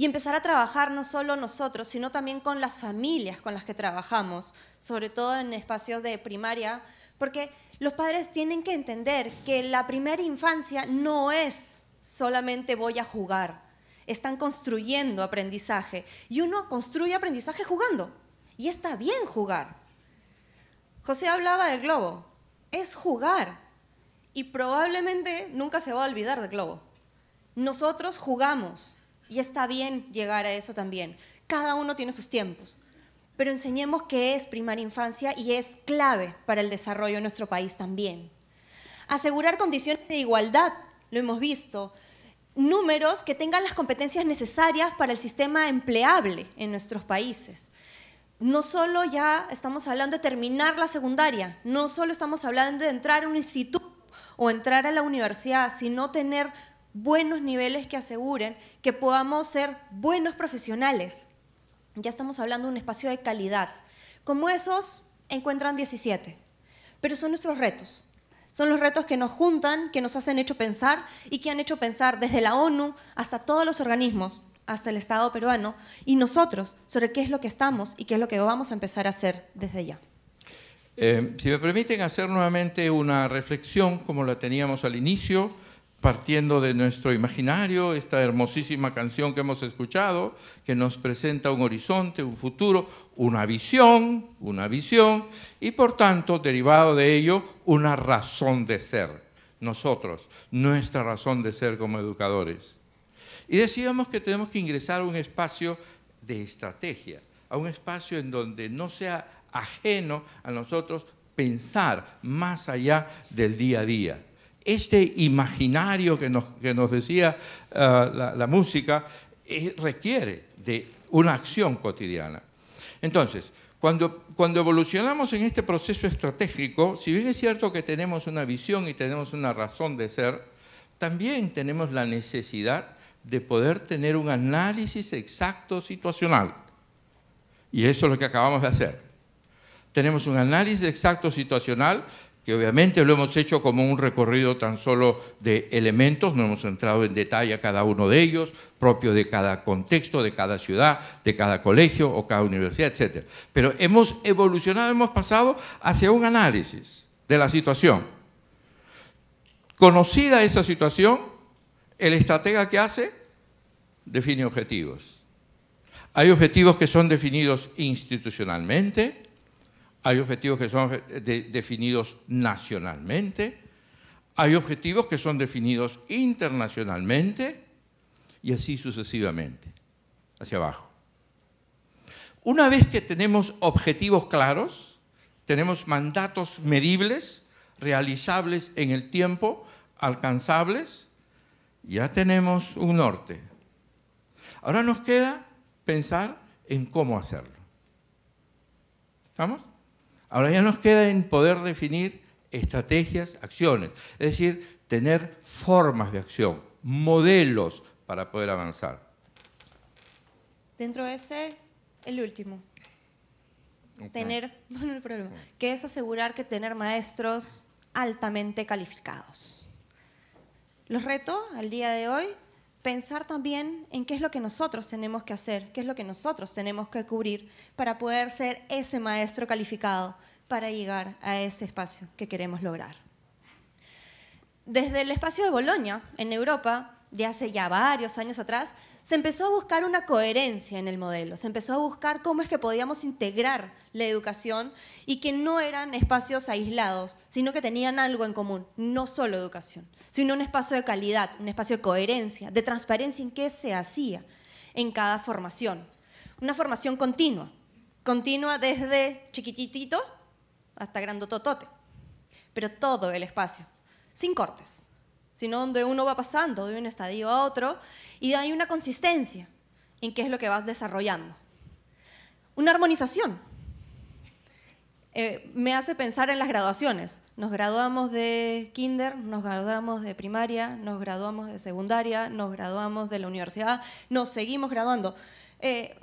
y empezar a trabajar no solo nosotros, sino también con las familias con las que trabajamos, sobre todo en espacios de primaria, porque los padres tienen que entender que la primera infancia no es solamente voy a jugar, están construyendo aprendizaje y uno construye aprendizaje jugando y está bien jugar. José hablaba del globo, es jugar y probablemente nunca se va a olvidar del globo. Nosotros jugamos, y está bien llegar a eso también. Cada uno tiene sus tiempos. Pero enseñemos que es primaria infancia y es clave para el desarrollo de nuestro país también. Asegurar condiciones de igualdad, lo hemos visto. Números que tengan las competencias necesarias para el sistema empleable en nuestros países no solo ya estamos hablando de terminar la secundaria, no solo estamos hablando de entrar a un instituto o entrar a la universidad, sino tener buenos niveles que aseguren que podamos ser buenos profesionales. Ya estamos hablando de un espacio de calidad. Como esos, encuentran 17. Pero son nuestros retos. Son los retos que nos juntan, que nos hacen hecho pensar y que han hecho pensar desde la ONU hasta todos los organismos, hasta el Estado peruano y nosotros sobre qué es lo que estamos y qué es lo que vamos a empezar a hacer desde ya. Eh, si me permiten hacer nuevamente una reflexión como la teníamos al inicio, partiendo de nuestro imaginario, esta hermosísima canción que hemos escuchado, que nos presenta un horizonte, un futuro, una visión, una visión, y por tanto, derivado de ello, una razón de ser, nosotros, nuestra razón de ser como educadores. Y decíamos que tenemos que ingresar a un espacio de estrategia, a un espacio en donde no sea ajeno a nosotros pensar más allá del día a día este imaginario que nos, que nos decía eh, la, música eh, requiere de una acción cotidiana. Entonces, cuando, cuando evolucionamos en este proceso estratégico, si bien es cierto que tenemos una visión y tenemos una razón de ser, también tenemos la necesidad de poder tener un análisis exacto situacional. Y eso es lo que acabamos de hacer. Tenemos un análisis exacto situacional obviamente lo hemos hecho como un recorrido tan solo de elementos, no hemos entrado en detalle a cada uno de ellos, propio de cada contexto, de cada ciudad, de cada colegio o cada universidad, etc. Pero hemos evolucionado, hemos pasado hacia un análisis de la situación. Conocida esa situación, el estratega que hace define objetivos. Hay objetivos que son definidos institucionalmente, hay objetivos que son definidos nacionalmente, hay objetivos que son definidos internacionalmente y así sucesivamente, hacia abajo. Una vez que tenemos objetivos claros, tenemos mandatos medibles, realizables en el tiempo, alcanzables, ya tenemos un norte. Ahora nos queda pensar en cómo hacerlo. ¿Estamos? Ahora ya nos queda en poder definir estrategias, acciones, es decir, tener formas de acción, modelos para poder avanzar. Dentro de ese, el último. Tener, [LAUGHS] no, problema, que es asegurar que tener maestros altamente calificados. Los retos al día de hoy pensar también en qué es lo que nosotros tenemos que hacer, qué es lo que nosotros tenemos que cubrir para poder ser ese maestro calificado para llegar a ese espacio que queremos lograr. Desde el espacio de Bolonia, en Europa, de hace ya varios años atrás, se empezó a buscar una coherencia en el modelo, se empezó a buscar cómo es que podíamos integrar la educación y que no eran espacios aislados, sino que tenían algo en común, no solo educación, sino un espacio de calidad, un espacio de coherencia, de transparencia en qué se hacía en cada formación. Una formación continua, continua desde chiquititito hasta grandototote, pero todo el espacio, sin cortes sino donde uno va pasando de un estadio a otro y hay una consistencia en qué es lo que vas desarrollando. Una armonización. Eh, me hace pensar en las graduaciones. Nos graduamos de kinder, nos graduamos de primaria, nos graduamos de secundaria, nos graduamos de la universidad, nos seguimos graduando. Eh,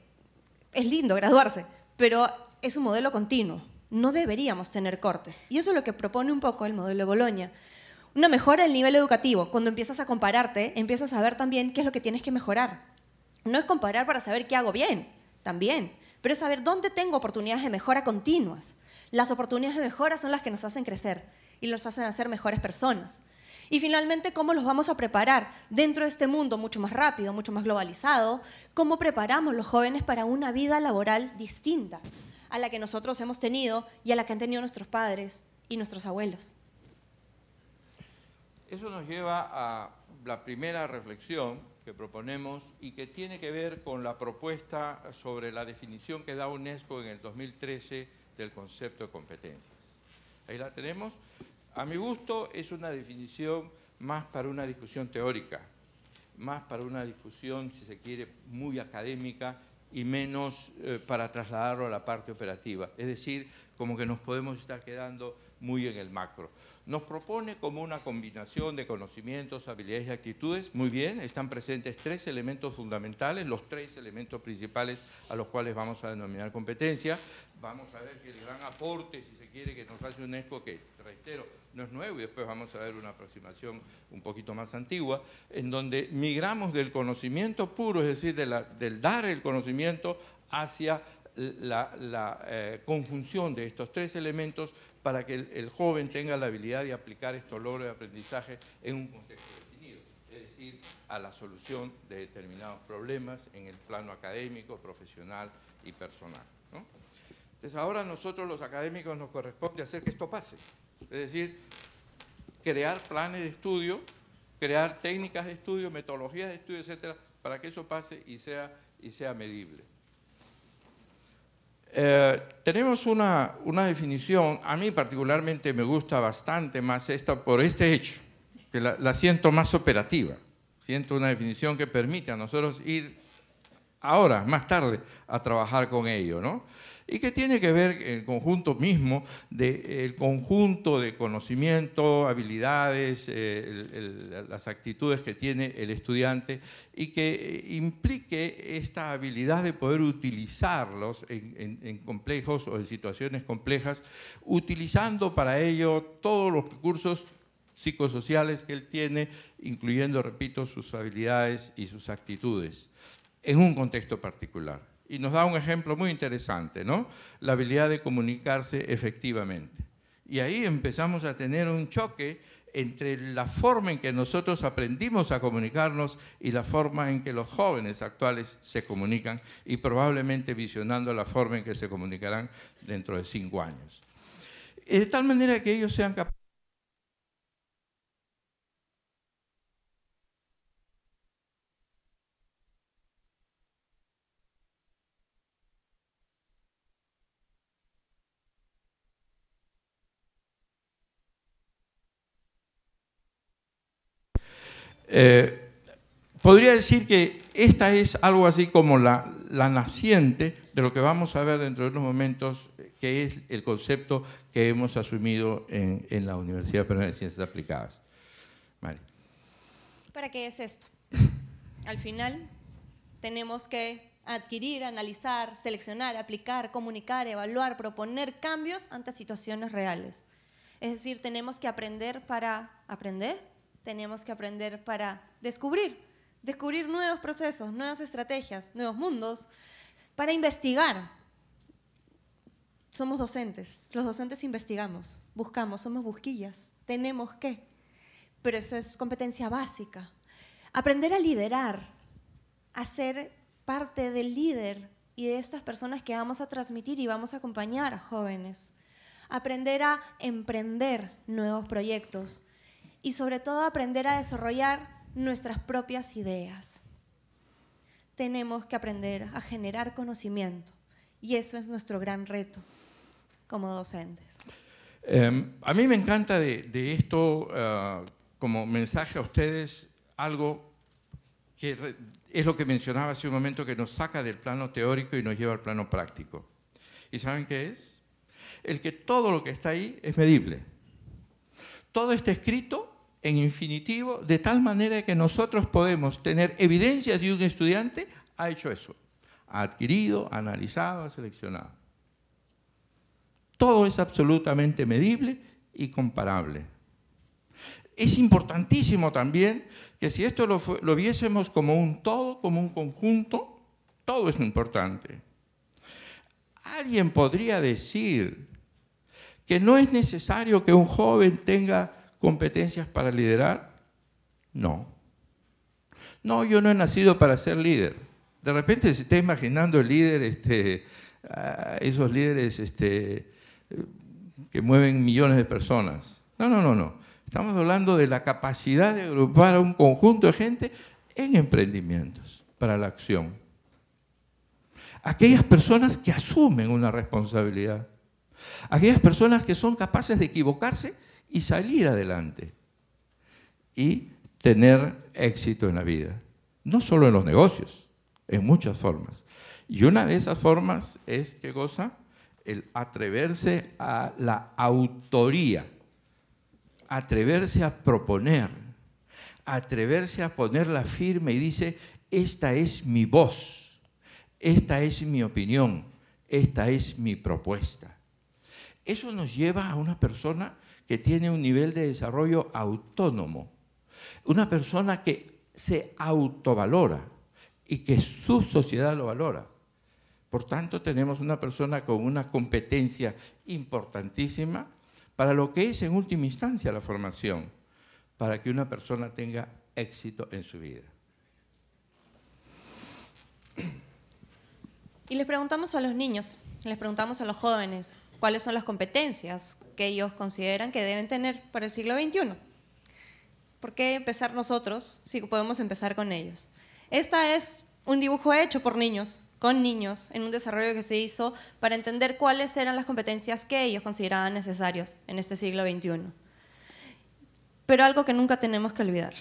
es lindo graduarse, pero es un modelo continuo. No deberíamos tener cortes. Y eso es lo que propone un poco el modelo de Boloña. Una mejora el nivel educativo. Cuando empiezas a compararte, empiezas a ver también qué es lo que tienes que mejorar. No es comparar para saber qué hago bien, también, pero es saber dónde tengo oportunidades de mejora continuas. Las oportunidades de mejora son las que nos hacen crecer y nos hacen hacer mejores personas. Y finalmente, ¿cómo los vamos a preparar dentro de este mundo mucho más rápido, mucho más globalizado? ¿Cómo preparamos los jóvenes para una vida laboral distinta a la que nosotros hemos tenido y a la que han tenido nuestros padres y nuestros abuelos? Eso nos lleva a la primera reflexión que proponemos y que tiene que ver con la propuesta sobre la definición que da UNESCO en el 2013 del concepto de competencias. Ahí la tenemos. A mi gusto es una definición más para una discusión teórica, más para una discusión, si se quiere, muy académica y menos eh, para trasladarlo a la parte operativa. Es decir, como que nos podemos estar quedando muy en el macro nos propone como una combinación de conocimientos, habilidades y actitudes. Muy bien, están presentes tres elementos fundamentales, los tres elementos principales a los cuales vamos a denominar competencia. Vamos a ver que el gran aporte, si se quiere, que nos hace UNESCO, que reitero, no es nuevo, y después vamos a ver una aproximación un poquito más antigua, en donde migramos del conocimiento puro, es decir, del dar el conocimiento hacia la, eh, conjunción de estos tres elementos para que el, joven tenga la habilidad de aplicar estos logros de aprendizaje en un contexto definido, es decir, a la solución de determinados problemas en el plano académico, profesional y personal. Entonces ahora nosotros los académicos nos corresponde hacer que esto pase, es decir, crear planes de estudio, crear técnicas de estudio, metodologías de estudio, etcétera, para que eso pase y sea, y sea medible. Eh, tenemos una, una definición, a mí particularmente me gusta bastante más esta por este hecho, que la, la siento más operativa. Siento una definición que permite a nosotros ir ahora, más tarde, a trabajar con ello, ¿no? y que tiene que ver el conjunto mismo del conjunto de conocimiento, habilidades, eh, las actitudes que tiene el estudiante y que eh, implique esta habilidad de poder utilizarlos en complejos o en situaciones complejas, utilizando para ello todos los recursos psicosociales que él tiene, incluyendo, repito, sus habilidades y sus actitudes, en un contexto particular y nos da un ejemplo muy interesante, ¿no? La habilidad de comunicarse efectivamente. Y ahí empezamos a tener un choque entre la forma en que nosotros aprendimos a comunicarnos y la forma en que los jóvenes actuales se comunican y probablemente visionando la forma en que se comunicarán dentro de cinco años. Eh, de tal manera que ellos sean capaces Eh, podría decir que esta es algo así como la, la naciente de lo que vamos a ver dentro de unos momentos, que es el concepto que hemos asumido en, en la Universidad Peruana de Ciencias Aplicadas. Vale. ¿Para qué es esto? Al final tenemos que adquirir, analizar, seleccionar, aplicar, comunicar, evaluar, proponer cambios ante situaciones reales. Es decir, tenemos que aprender para aprender tenemos que aprender para descubrir, descubrir nuevos procesos, nuevas estrategias, nuevos mundos, para investigar. Somos docentes, los docentes investigamos, buscamos, somos busquillas, tenemos que, pero eso es competencia básica. Aprender a liderar, a ser parte del líder y de estas personas que vamos a transmitir y vamos a acompañar a jóvenes. Aprender a emprender nuevos proyectos, y sobre todo aprender a desarrollar nuestras propias ideas. Tenemos que aprender a generar conocimiento y eso es nuestro gran reto como docentes. Em, a mí me encanta de, esto ah, como mensaje a ustedes algo que es lo que mencionaba hace un momento que nos saca del plano teórico y nos lleva al plano práctico. ¿Y saben qué es? El que todo lo que está ahí es medible. Todo está escrito en infinitivo, de tal manera que nosotros podemos tener evidencias de un estudiante ha hecho eso, ha adquirido, analizado, ha seleccionado. Todo es absolutamente medible y comparable. Es importantísimo también que si esto lo, lo viésemos como un todo, como un conjunto, todo es importante. Alguien podría decir que no es necesario que un joven tenga competencias para liderar? No. No, yo no he nacido para ser líder. De repente se está imaginando el líder, este, ah, esos líderes este, que mueven millones de personas. No, no, no, no. Estamos hablando de la capacidad de agrupar a un conjunto de gente en emprendimientos para la acción. Aquellas personas que asumen una responsabilidad. Aquellas personas que son capaces de equivocarse y salir adelante y tener éxito en la vida. No solo en los negocios, en muchas formas. Y una de esas formas es que goza el atreverse a la autoría, atreverse a proponer, atreverse a ponerla firme y dice, esta es mi voz, esta es mi opinión, esta es mi propuesta. Eso nos lleva a una persona que tiene un nivel de desarrollo autónomo, una persona que se autovalora y que su sociedad lo valora. Por tanto, tenemos una persona con una competencia importantísima para lo que es en última instancia la formación, para que una persona tenga éxito en su vida. Y les preguntamos a los niños, les preguntamos a los jóvenes, cuáles son las competencias que ellos consideran que deben tener para el siglo XXI. ¿Por qué empezar nosotros si podemos empezar con ellos? Esta es un dibujo hecho por niños, con niños, en un desarrollo que se hizo para entender cuáles eran las competencias que ellos consideraban necesarias en este siglo XXI. Pero algo que nunca tenemos que olvidar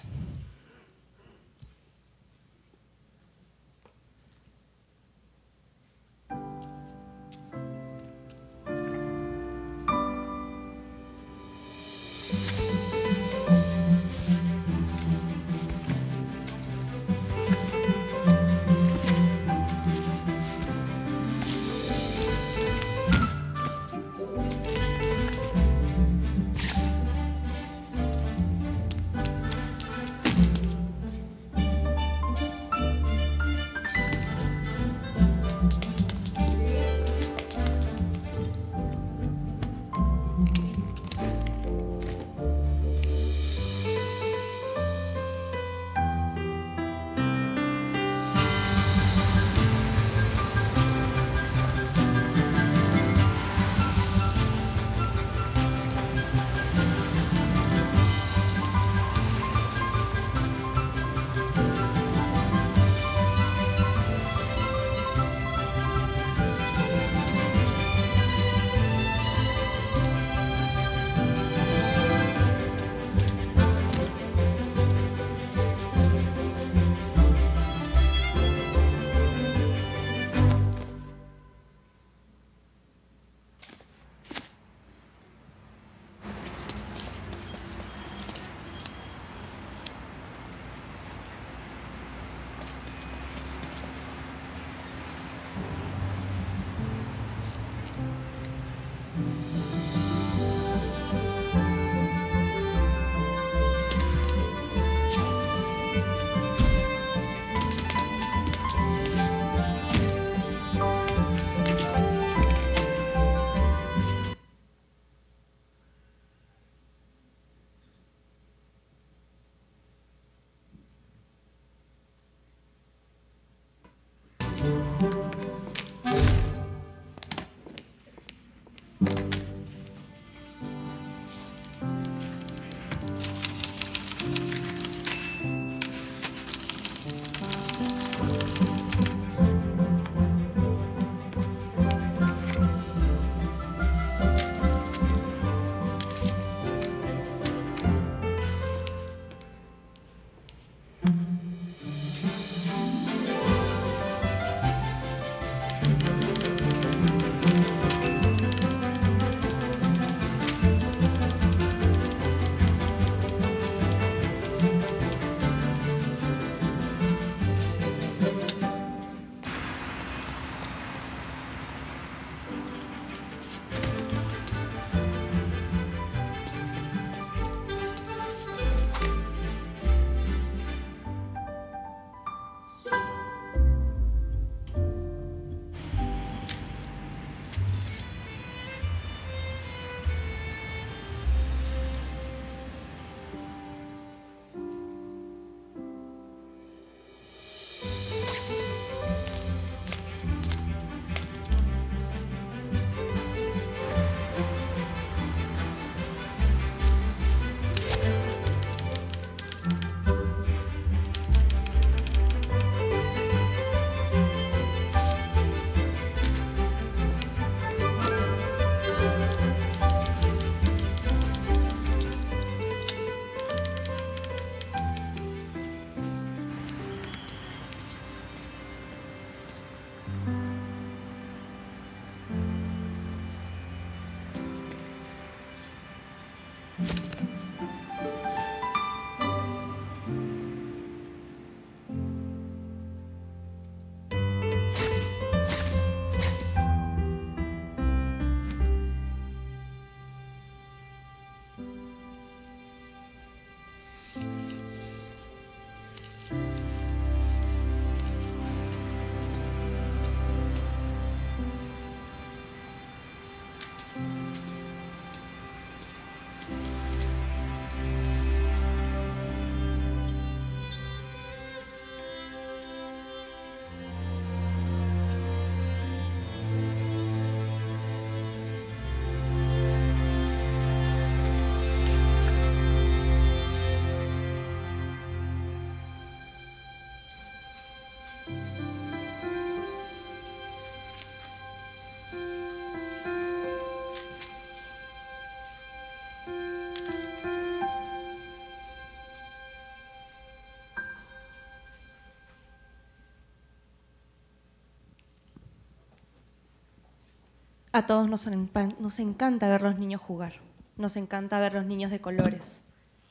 A todos nos, encanta ver los niños jugar, nos encanta ver los niños de colores.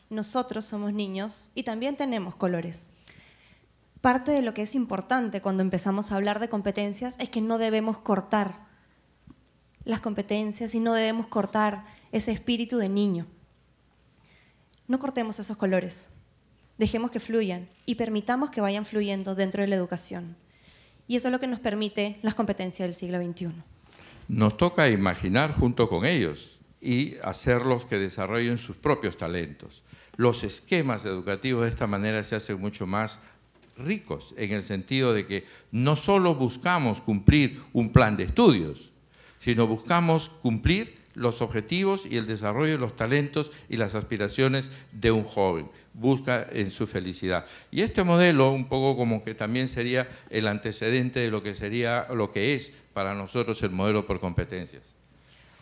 Nosotros somos niños y también tenemos colores. Parte de lo que es importante cuando empezamos a hablar de competencias es que no debemos cortar las competencias y no debemos cortar ese espíritu de niño. No cortemos esos colores, dejemos que fluyan y permitamos que vayan fluyendo dentro de la educación. Y eso es lo que nos permite las competencias del siglo XXI nos toca imaginar junto con ellos y hacerlos que desarrollen sus propios talentos. Los esquemas educativos de esta manera se hacen mucho más ricos en el sentido de que no solo buscamos cumplir un plan de estudios, sino buscamos cumplir los objetivos y el desarrollo de los talentos y las aspiraciones de un joven, busca en su felicidad. Y este modelo un poco como que también sería el antecedente de lo que sería lo que es para nosotros el modelo por competencias.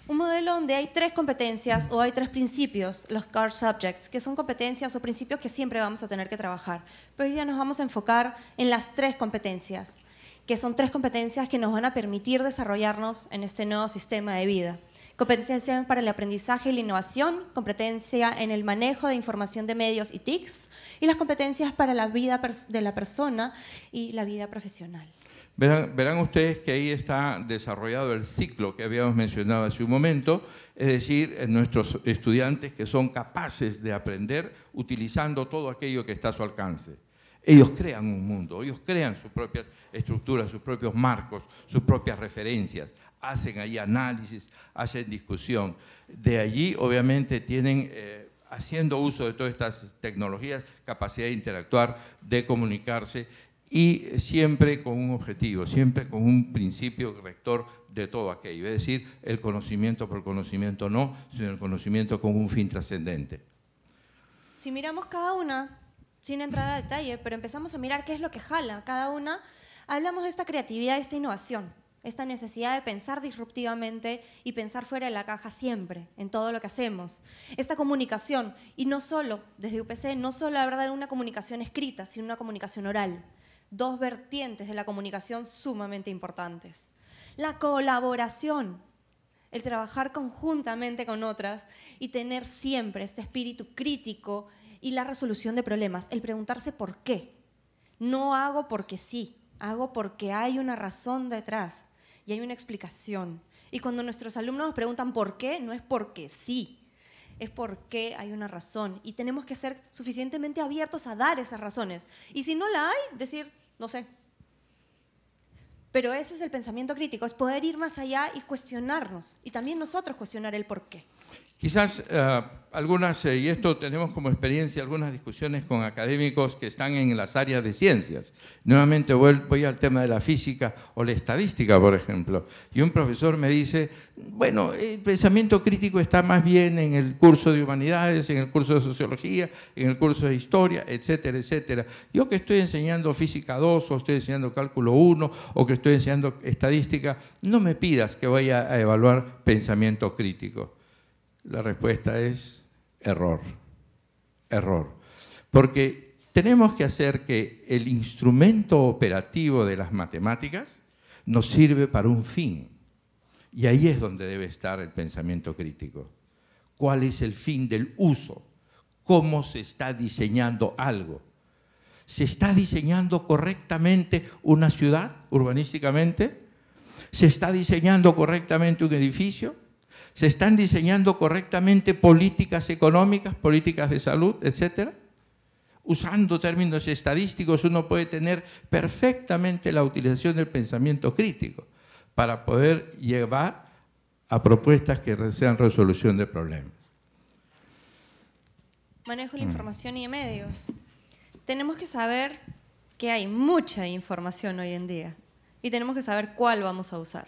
Un modelo donde hay tres competencias o hay tres principios, los core subjects, que son competencias o principios que siempre vamos a tener que trabajar. Pero hoy día nos vamos a enfocar en las tres competencias, que son tres competencias que nos van a permitir desarrollarnos en este nuevo sistema de vida competencias para el aprendizaje y la innovación, competencia en el manejo de información de medios y TICs, y las competencias para la vida de la persona y la vida profesional. Verán, ustedes que ahí está desarrollado el ciclo que habíamos mencionado hace un momento, es decir, eh, nuestros estudiantes que son capaces de aprender utilizando todo aquello que está a su alcance. Ellos crean un mundo, ellos crean sus propias estructuras, sus propios marcos, sus propias referencias hacen ahí análisis, hacen discusión. De allí, obviamente, tienen, eh, haciendo uso de todas estas tecnologías, capacidad de interactuar, de comunicarse y siempre con un objetivo, siempre con un principio rector de todo aquello, es decir, el conocimiento por conocimiento no, sino el conocimiento con un fin trascendente. Si miramos cada una, sin entrar a detalle, pero empezamos a mirar qué es lo que jala cada una, hablamos de esta creatividad, de esta innovación esta necesidad de pensar disruptivamente y pensar fuera de la caja siempre, en todo lo que hacemos. Esta comunicación, y no solo, desde UPC, no solo la verdad habrá una comunicación escrita, sino una comunicación oral. Dos vertientes de la comunicación sumamente importantes. La colaboración, el trabajar conjuntamente con otras y tener siempre este espíritu crítico y la resolución de problemas, el preguntarse por qué. No hago porque sí, hago porque hay una razón detrás y hay una explicación. Y cuando nuestros alumnos nos preguntan por qué, no es porque sí, es porque hay una razón. Y tenemos que ser suficientemente abiertos a dar esas razones. Y si no la hay, decir, no sé. Pero ese es el pensamiento crítico, es poder ir más allá y cuestionarnos. Y también nosotros cuestionar el por qué. Quizás eh, algunas, eh, y esto tenemos como experiencia, algunas discusiones con académicos que están en las áreas de ciencias. Nuevamente voy al tema de la física o la estadística, por ejemplo. Y un profesor me dice, bueno, el pensamiento crítico está más bien en el curso de humanidades, en el curso de sociología, en el curso de historia, etcétera, etcétera. Yo que estoy enseñando física 2 o estoy enseñando cálculo 1 o que estoy enseñando estadística, no me pidas que vaya a evaluar pensamiento crítico. La respuesta es error, error. Porque tenemos que hacer que el instrumento operativo de las matemáticas nos sirve para un fin. Y ahí es donde debe estar el pensamiento crítico. ¿Cuál es el fin del uso? ¿Cómo se está diseñando algo? ¿Se está diseñando correctamente una ciudad urbanísticamente? ¿Se está diseñando correctamente un edificio? ¿Se están diseñando correctamente políticas económicas, políticas de salud, etcétera? Usando términos estadísticos uno puede tener perfectamente la utilización del pensamiento crítico para poder llevar a propuestas que sean resolución de problemas. Manejo la mm. información y medios. Tenemos que saber que hay mucha información hoy en día y tenemos que saber cuál vamos a usar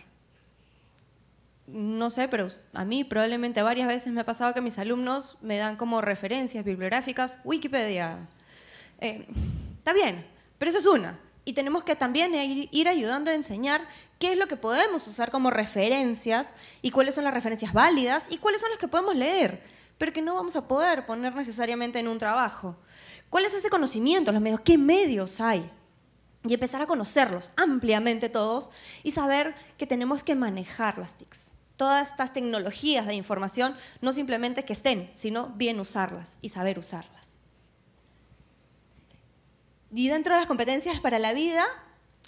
no sé, pero a mí probablemente varias veces me ha pasado que mis alumnos me dan como referencias bibliográficas Wikipedia. Eh, está bien, pero eso es una. Y tenemos que también ir ayudando a enseñar qué es lo que podemos usar como referencias y cuáles son las referencias válidas y cuáles son las que podemos leer, pero que no vamos a poder poner necesariamente en un trabajo. ¿Cuál es ese conocimiento? Los medios, ¿qué medios hay? y empezar a conocerlos ampliamente todos y saber que tenemos que manejar las TICs. Todas estas tecnologías de información, no simplemente que estén, sino bien usarlas y saber usarlas. Y dentro de las competencias para la vida,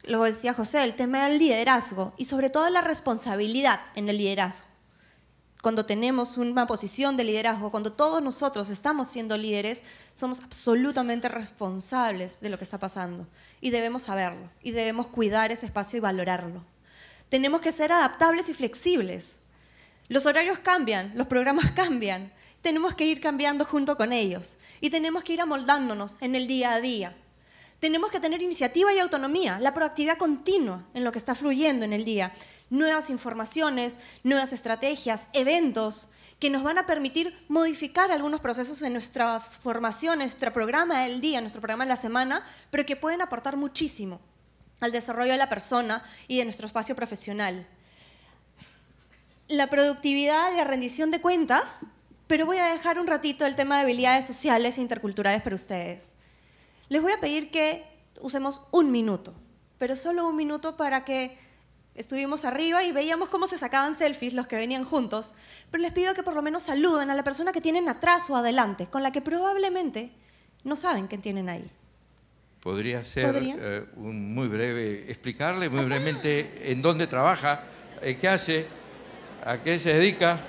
lo decía José, el tema del liderazgo y sobre todo la responsabilidad en el liderazgo cuando tenemos una posición de liderazgo, cuando todos nosotros estamos siendo líderes, somos absolutamente responsables de lo que está pasando y debemos saberlo y debemos cuidar ese espacio y valorarlo. Tenemos que ser adaptables y flexibles. Los horarios cambian, los programas [LAUGHS] cambian, tenemos que ir cambiando junto con ellos y tenemos que ir amoldándonos en el día a día. Tenemos que tener iniciativa y autonomía, la proactividad continua en lo que está fluyendo en el día. Nuevas informaciones, nuevas estrategias, eventos que nos van a permitir modificar algunos procesos en nuestra formación, nuestro programa del día, nuestro programa de la semana, pero que pueden aportar muchísimo al desarrollo de la persona y de nuestro espacio profesional. La productividad, la rendición de cuentas, pero voy a dejar un ratito el tema de habilidades sociales e interculturales para ustedes. Les voy a pedir que usemos un minuto, pero solo un minuto para que estuvimos arriba y veíamos cómo se sacaban selfies los que venían juntos, pero les pido que por lo menos saluden a la persona que tienen atrás o adelante, con la que probablemente no saben que tienen ahí. Podría ser eh, un muy breve, explicarle muy brevemente en dónde trabaja, eh, qué hace, a qué se dedica.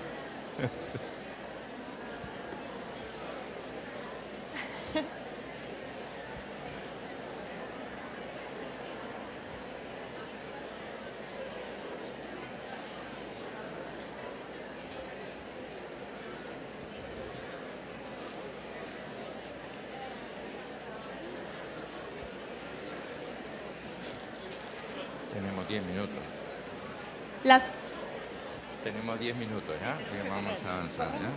minutos. Las... Tenemos 10 minutos, ¿ya? vamos a avanzar, Los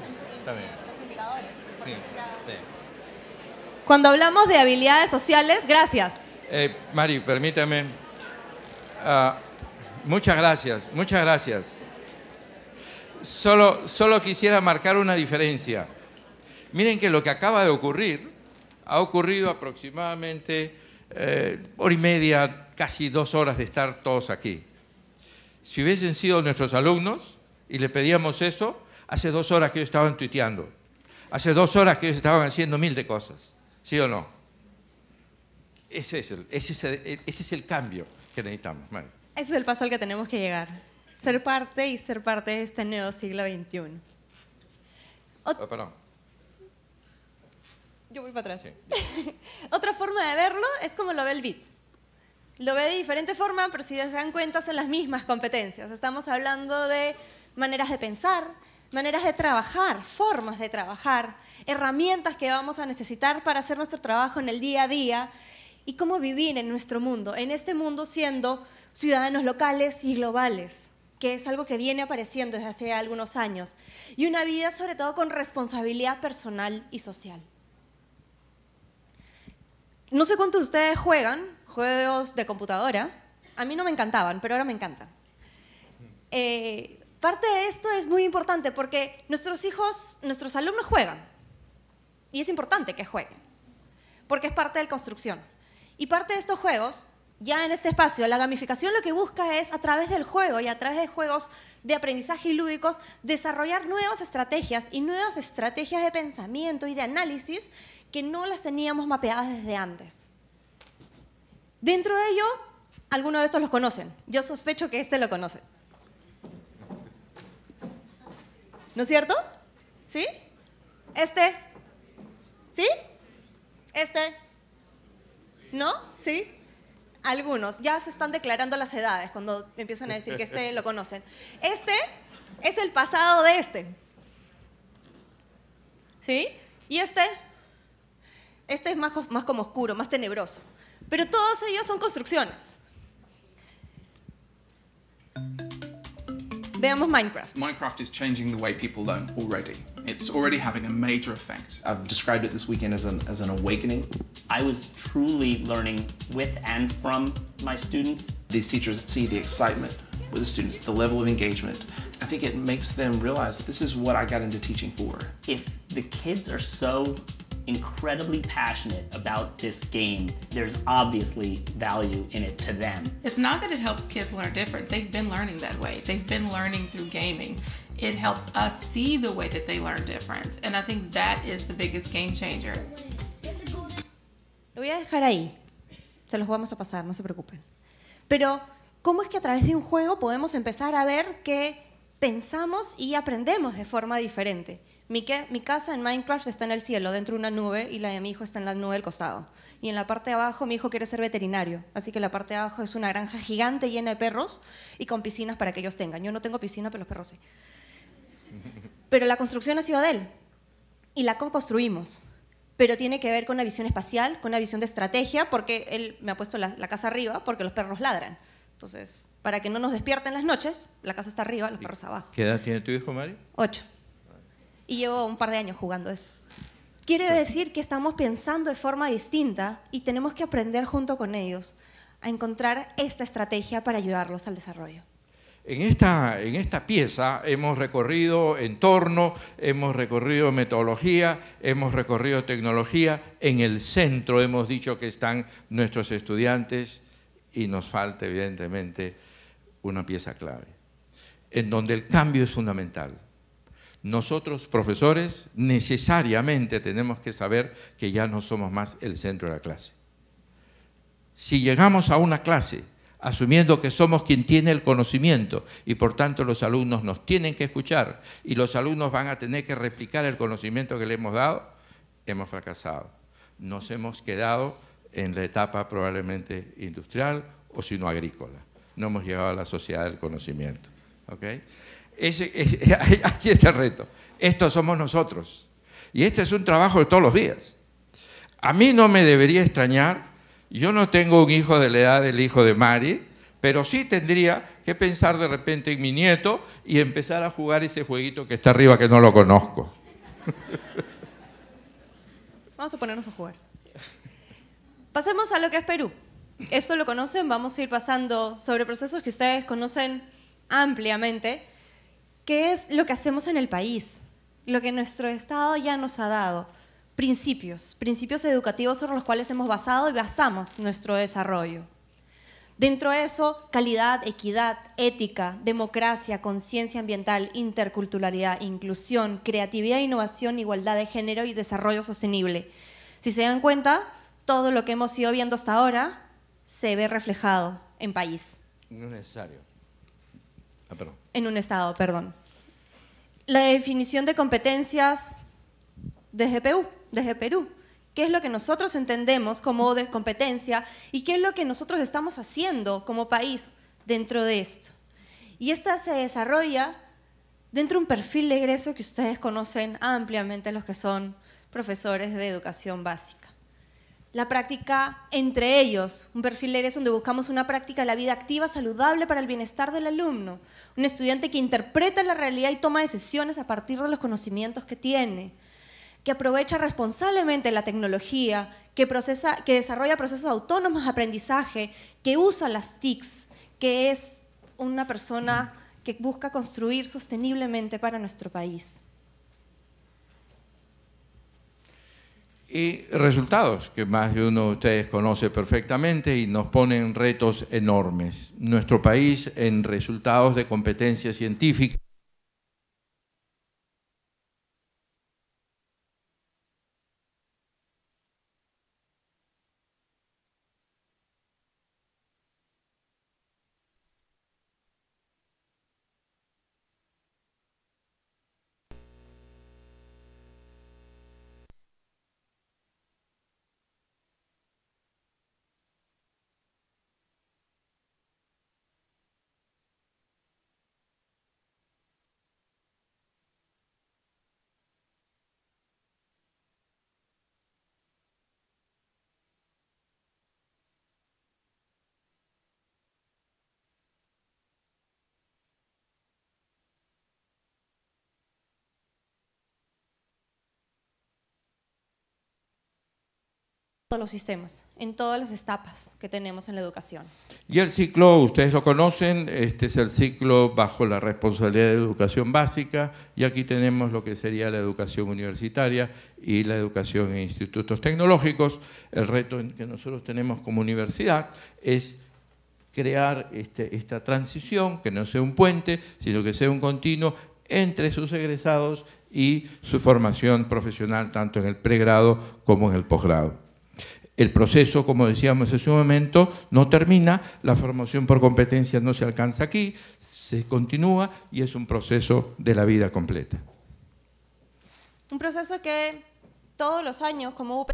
Cuando hablamos de habilidades sociales, gracias. Eh, Mari, permítame. Ah, muchas gracias, muchas gracias. Solo, solo quisiera marcar una diferencia. Miren que lo que acaba de ocurrir ha ocurrido aproximadamente eh, hora y media, casi dos horas de estar todos aquí. Si hubiesen sido nuestros alumnos y le pedíamos eso, hace dos horas que ellos estaban tuiteando, hace dos horas que ellos estaban haciendo mil de cosas, ¿sí o no? Ese es el, ese es el, cambio que necesitamos. Ese es el paso al que tenemos que llegar, ser parte y ser parte de este nuevo siglo XXI. Ah, perdón. Yo voy para atrás. [LAUGHS] Otra forma de verlo es como lo ve el BIT lo ve de diferente forma, pero si se dan cuenta son las mismas competencias. Estamos hablando de maneras de pensar, maneras de trabajar, formas de trabajar, herramientas que vamos a necesitar para hacer nuestro trabajo en el día a día y cómo vivir en nuestro mundo, en este mundo siendo ciudadanos locales y globales, que es algo que viene apareciendo desde hace algunos años, y una vida sobre todo con responsabilidad personal y social. No sé cuántos de ustedes juegan, juegos de computadora. A mí no me encantaban, pero ahora me encantan. Eh, parte de esto es muy importante porque nuestros hijos, nuestros alumnos juegan. Y es importante que jueguen, porque es parte de la construcción. Y parte de estos juegos, ya en este espacio, la gamificación lo que busca es, a través del juego y a través de juegos de aprendizaje lúdicos, desarrollar nuevas estrategias y nuevas estrategias de pensamiento y de análisis que no las teníamos mapeadas desde antes. Dentro de ello, algunos de estos los conocen. Yo sospecho que este lo conoce. ¿No es cierto? ¿Sí? ¿Este? ¿Sí? ¿Este? ¿No? ¿Sí? Algunos. Ya se están declarando las edades cuando empiezan a decir que este lo conocen. Este es el pasado de este. ¿Sí? ¿Y este? Este es más, más como oscuro, más tenebroso. Pero todos ellos son construcciones. Veamos Minecraft. Minecraft is changing the way people learn already. It's already having a major effect. I've described it this weekend as an, as an awakening. I was truly learning with and from my students. These teachers see the excitement with the students, the level of engagement. I think it makes them realize this is what I got into teaching for. If the kids are so incredibly passionate about this game, there's obviously value in it to them. It's not that it helps kids learn different. They've been learning that way. They've been learning through gaming. It helps us see the way that they learn different. And I think that is the biggest game changer. Lo voy a dejar ahí. Se los vamos a pasar, no se preocupen. Pero, ¿cómo es que a través de un juego podemos empezar a ver que pensamos y aprendemos de forma diferente? Mi, casa en Minecraft está en el cielo, dentro de una nube, y la de mi hijo está en la nube del costado. Y en la parte de abajo, mi hijo quiere ser veterinario. Así que la parte de abajo es una granja gigante llena de perros y con piscinas para que ellos tengan. Yo no tengo piscina, pero los perros sí. [LAUGHS] Pero la construcción ha sido de él. Y la construimos pero tiene que ver con una visión espacial, con una visión de estrategia, porque él me ha puesto la, la, casa arriba porque los perros ladran. Entonces, para que no nos despierten las noches, la casa está arriba, los perros abajo. ¿Qué edad tiene tu hijo, Mari? Ocho y llevo un par de años jugando esto. Quiere decir que estamos pensando de forma distinta y tenemos que aprender junto con ellos a encontrar esta estrategia para ayudarlos al desarrollo. En esta, en esta pieza hemos recorrido entorno, hemos recorrido metodología, hemos recorrido tecnología. En el centro hemos dicho que están nuestros estudiantes y nos falta evidentemente una pieza clave, en donde el cambio es fundamental nosotros profesores necesariamente tenemos que saber que ya no somos más el centro de la clase. Si llegamos a una clase asumiendo que somos quien tiene el conocimiento y por tanto los alumnos nos tienen que escuchar y los alumnos van a tener que replicar el conocimiento que le hemos dado, hemos fracasado. Nos hemos quedado en la etapa probablemente industrial o si no agrícola. No hemos llegado a la sociedad del conocimiento. [LAUGHS] aquí está el reto. Estos somos nosotros. Y este es un trabajo de todos los días. A mí no me debería extrañar, yo no tengo un hijo de la edad del hijo de Mari, pero sí tendría que pensar de repente en mi nieto y empezar a jugar ese jueguito que está arriba que no lo conozco. [LAUGHS] Vamos a ponernos a jugar. Pasemos a lo que es Perú. Esto lo conocen, vamos a ir pasando sobre procesos que ustedes conocen ampliamente ¿Qué es lo que hacemos en el país, lo que nuestro Estado ya nos ha dado, principios, principios educativos sobre los cuales hemos basado y basamos nuestro desarrollo. Dentro de eso, calidad, equidad, ética, democracia, conciencia ambiental, interculturalidad, inclusión, creatividad, innovación, igualdad de género y desarrollo sostenible. Si se dan cuenta, todo lo que hemos ido viendo hasta ahora se ve reflejado en país. No es necesario. Ah, en un Estado, perdón. La definición de competencias de GPU, desde Perú. ¿Qué es lo que nosotros entendemos como de competencia y qué es lo que nosotros estamos haciendo como país dentro de esto? Y esta se desarrolla dentro de un perfil de egreso que ustedes conocen ampliamente los que son profesores de educación básica la práctica entre ellos, un perfil ERES donde buscamos una práctica de la vida activa, saludable para el bienestar del alumno, un estudiante que interpreta la realidad y toma decisiones a partir de los conocimientos que tiene, que aprovecha responsablemente la tecnología, que, que desarrolla procesos autónomos de aprendizaje, que usa las TICs, que es una persona que busca construir sosteniblemente para nuestro país. y resultados que más de uno de ustedes conoce perfectamente y nos ponen retos enormes. Nuestro país en resultados de competencia científica todos los sistemas, en todas las etapas que tenemos en la educación. Y el ciclo, ustedes lo conocen, este es el ciclo bajo la responsabilidad de educación básica y aquí tenemos lo que sería la educación universitaria y la educación en institutos tecnológicos. El reto que nosotros tenemos como universidad es crear este, esta transición, que no sea un puente, sino que sea un continuo entre sus egresados y su formación profesional, tanto en el pregrado como en el posgrado el proceso, como decíamos en su momento, no termina, la formación por competencias no se alcanza aquí, se continúa y es un proceso de la vida completa. Un proceso que todos los años, como UP,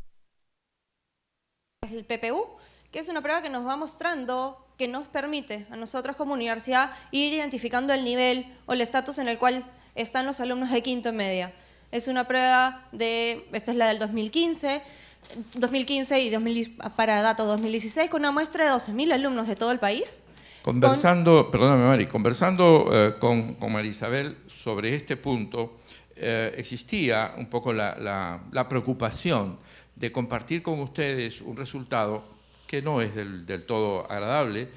el PPU, que es una prueba que nos va mostrando, que nos permite a nosotros como universidad ir identificando el nivel o el estatus en el cual están los alumnos de quinto y media. Es una prueba de, esta es la del 2015, 2015 y para dato 2016 con una muestra de 12.000 alumnos de todo el país. Conversando, con... perdóname Mari, conversando eh, con, Isabel sobre este punto, eh, existía un poco la, preocupación de compartir con ustedes un resultado que no es del, todo agradable,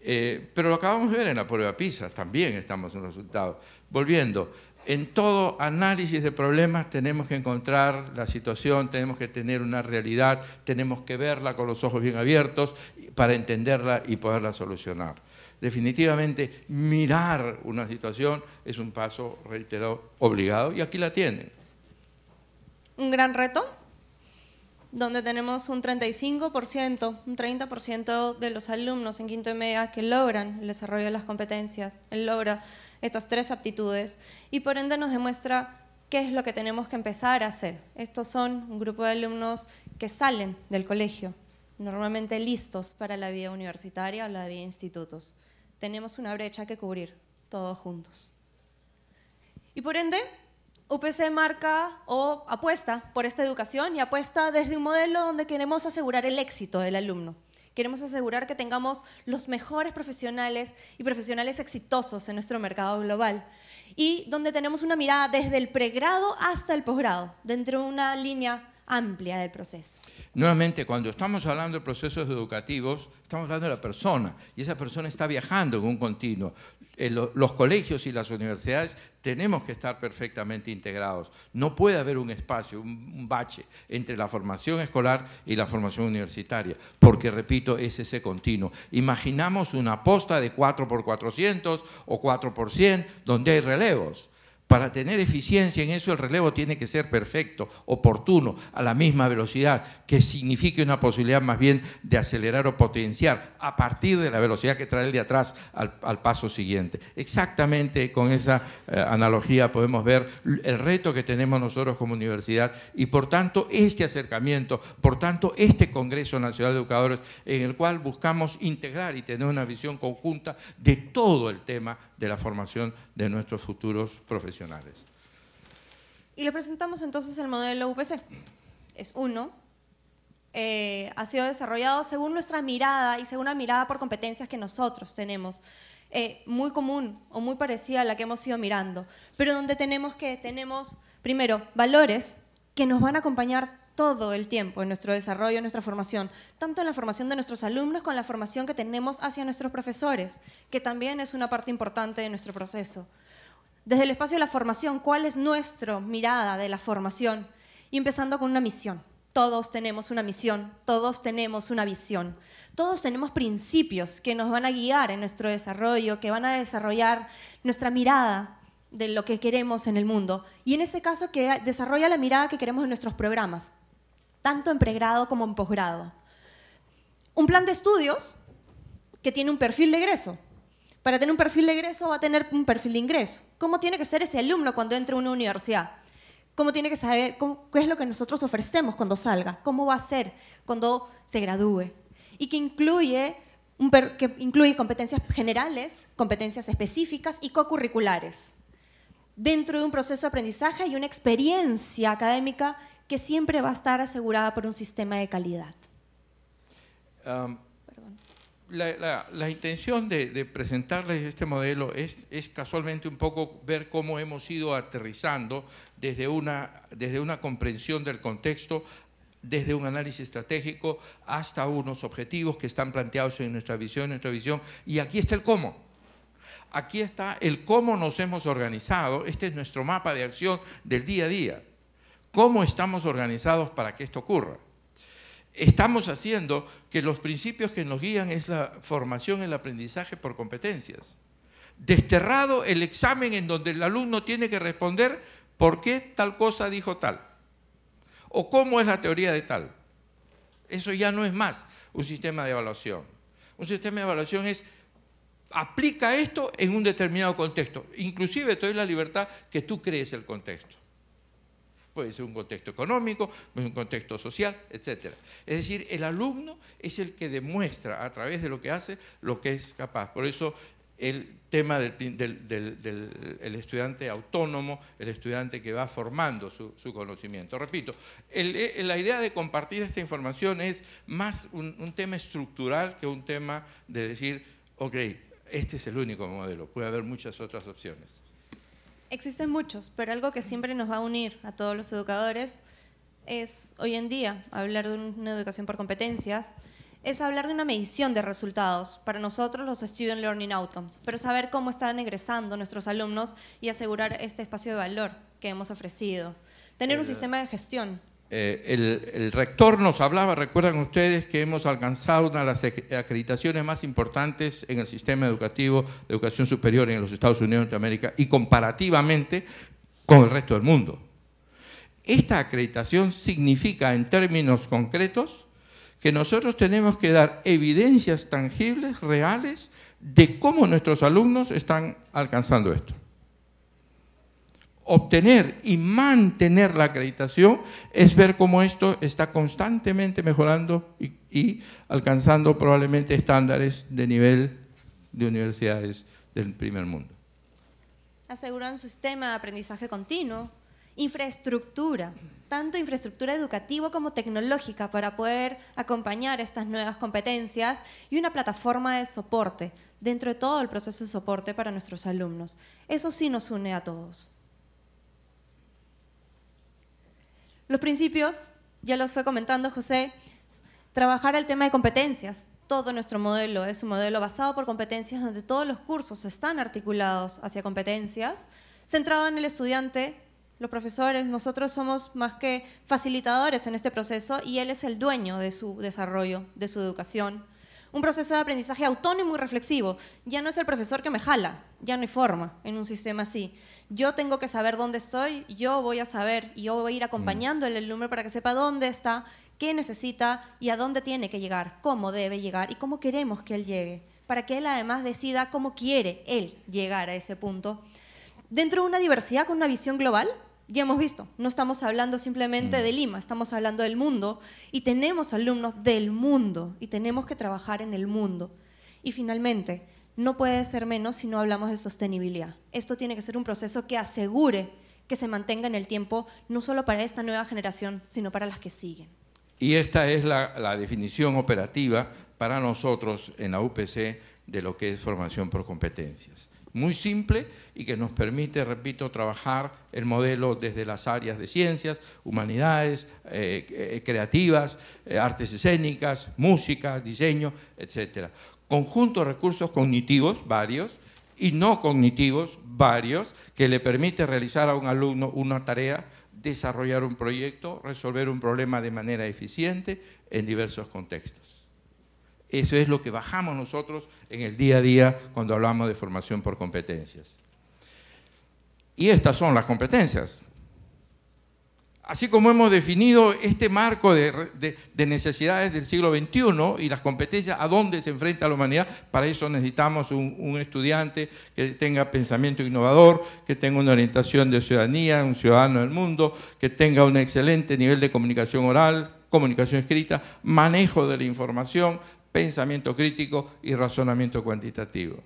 eh, pero lo acabamos de ver en la prueba PISA, también estamos en resultados. Volviendo, en todo análisis de problemas tenemos que encontrar la situación, tenemos que tener una realidad, tenemos que verla con los ojos bien abiertos para entenderla y poderla solucionar. Definitivamente, mirar una situación es un paso, reiterado, obligado y aquí la tienen. Un gran reto, donde tenemos un 35%, un 30% de los alumnos en quinto y media que logran el desarrollo de las competencias, el logra estas tres aptitudes y por ende nos demuestra qué es lo que tenemos que empezar a hacer. Estos son un grupo de alumnos que salen del colegio, normalmente listos para la vida universitaria o la vida de institutos. Tenemos una brecha que cubrir, todos juntos. Y por ende, UPC marca o apuesta por esta educación y apuesta desde un modelo donde queremos asegurar el éxito del alumno Queremos asegurar que tengamos los mejores profesionales y profesionales exitosos en nuestro mercado global y donde tenemos una mirada desde el pregrado hasta el posgrado, dentro de una línea amplia del proceso. Nuevamente, cuando estamos hablando de procesos educativos, estamos hablando de la persona y esa persona está viajando en un continuo. Eh, los colegios y las universidades tenemos que estar perfectamente integrados. No puede haber un espacio, un bache entre la formación escolar y la formación universitaria, porque, repito, es ese continuo. Imaginamos una posta de 4 por 400 o 4 x 100 donde hay relevos para tener eficiencia en eso, el relevo tiene que ser perfecto, oportuno, a la misma velocidad, que signifique una posibilidad más bien de acelerar o potenciar a partir de la velocidad que trae el de atrás al, paso siguiente. Exactamente con esa eh, analogía podemos ver el reto que tenemos nosotros como universidad y por tanto este acercamiento, por tanto este Congreso Nacional de Educadores en el cual buscamos integrar y tener una visión conjunta de todo el tema de la formación de nuestros futuros profesionales. Y le presentamos entonces el modelo UPC. Es uno, eh, ha sido desarrollado según nuestra mirada y según la mirada por competencias que nosotros tenemos, eh, muy común o muy parecida a la que hemos ido mirando, pero donde tenemos que, tenemos primero valores que nos van a acompañar todo el tiempo en nuestro desarrollo, en nuestra formación, tanto en la formación de nuestros alumnos como en la formación que tenemos hacia nuestros profesores, que también es una parte importante de nuestro proceso desde el espacio de la formación, cuál es nuestra mirada de la formación y empezando con una misión. Todos tenemos una misión, todos tenemos una visión, todos tenemos principios que nos van a guiar en nuestro desarrollo, que van a desarrollar nuestra mirada de lo que queremos en el mundo. Y en ese caso que desarrolla la mirada que queremos en nuestros programas, tanto en pregrado como en posgrado. Un plan de estudios que tiene un perfil de egreso, para tener un perfil de egreso va a tener un perfil de ingreso. ¿Cómo tiene que ser ese alumno cuando entre a una universidad? ¿Cómo tiene que saber qué es lo que nosotros ofrecemos cuando salga? ¿Cómo va a ser cuando se gradúe? Y que incluye, que incluye competencias generales, competencias específicas y co-curriculares dentro de un proceso de aprendizaje y una experiencia académica que siempre va a estar asegurada por un sistema de calidad. Um, la, intención de, presentarles este modelo es, casualmente un poco ver cómo hemos ido aterrizando desde una, desde una comprensión del contexto, desde un análisis estratégico hasta unos objetivos que están planteados en nuestra visión, en nuestra visión. Y aquí está el cómo. Aquí está el cómo nos hemos organizado. Este es nuestro mapa de acción del día a día. Cómo estamos organizados para que esto ocurra estamos haciendo que los principios que nos guían es la formación, el aprendizaje por competencias. Desterrado el examen en donde el alumno tiene que responder por qué tal cosa dijo tal o cómo es la teoría de tal. Eso ya no es más un sistema de evaluación. Un sistema de evaluación es aplica esto en un determinado contexto. Inclusive te doy la libertad que tú crees el contexto puede ser un contexto económico, un contexto social, etc. Es decir, el alumno es el que demuestra a través de lo que hace lo que es capaz. Por eso el tema del, estudiante autónomo, el estudiante que va formando su, conocimiento. Repito, la idea de compartir esta información es más un tema estructural que un tema de decir, ok, este es el único modelo, puede haber muchas otras opciones. Existen muchos, pero algo que siempre nos va a unir a todos los educadores es, hoy en día, hablar de una educación por competencias, es hablar de una medición de resultados, para nosotros los Student Learning Outcomes, pero saber cómo están egresando nuestros alumnos y asegurar este espacio de valor que hemos ofrecido. Tener un sistema de gestión eh, el, el, rector nos hablaba, recuerdan ustedes, que hemos alcanzado una de las e-, acreditaciones más importantes en el sistema educativo de educación superior en los Estados Unidos de América y comparativamente con el resto del mundo. Esta acreditación significa en términos concretos que nosotros tenemos que dar evidencias tangibles, reales, de cómo nuestros alumnos están alcanzando esto obtener y mantener la acreditación es ver cómo esto está constantemente mejorando y, alcanzando probablemente estándares de nivel de universidades del primer mundo. Aseguran sistema de aprendizaje continuo, infraestructura, tanto infraestructura educativa como tecnológica para poder acompañar estas nuevas competencias y una plataforma de soporte dentro de todo el proceso de soporte para nuestros alumnos. Eso sí nos une a todos. Los principios, ya los fue comentando José, trabajar el tema de competencias. Todo nuestro modelo es un modelo basado por competencias donde todos los cursos están articulados hacia competencias, centrado en el estudiante, los profesores, nosotros somos más que facilitadores en este proceso y él es el dueño de su desarrollo, de su educación. Un proceso de aprendizaje autónomo y reflexivo. Ya no es el profesor que me jala, ya no hay forma en un sistema así yo tengo que saber dónde estoy, yo voy a saber y yo voy a ir acompañando el alumno para que sepa dónde está, qué necesita y a dónde tiene que llegar, cómo debe llegar y cómo queremos que él llegue, para que él además decida cómo quiere él llegar a ese punto. Dentro de una diversidad con una visión global, ya hemos visto, no estamos hablando simplemente mm. de Lima, estamos hablando del mundo y tenemos alumnos del mundo y tenemos que trabajar en el mundo. Y finalmente, no puede ser menos si no hablamos de sostenibilidad. Esto tiene que ser un proceso que asegure que se mantenga en el tiempo, no solo para esta nueva generación, sino para las que siguen. Y esta es la, definición operativa para nosotros en la UPC de lo que es formación por competencias. Muy simple y que nos permite, repito, trabajar el modelo desde las áreas de ciencias, humanidades, eh, eh, creativas, eh, artes escénicas, música, diseño, etcétera conjunto de recursos cognitivos, varios, y no cognitivos, varios, que le permite realizar a un alumno una tarea, desarrollar un proyecto, resolver un problema de manera eficiente en diversos contextos. Eso es lo que bajamos nosotros en el día a día cuando hablamos de formación por competencias. Y estas son las competencias. Así como hemos definido este marco de, necesidades del siglo XXI y las competencias a dónde se enfrenta la humanidad, para eso necesitamos un, estudiante que tenga pensamiento innovador, que tenga una orientación de ciudadanía, un ciudadano del mundo, que tenga un excelente nivel de comunicación oral, comunicación escrita, manejo de la información, pensamiento crítico y razonamiento cuantitativo.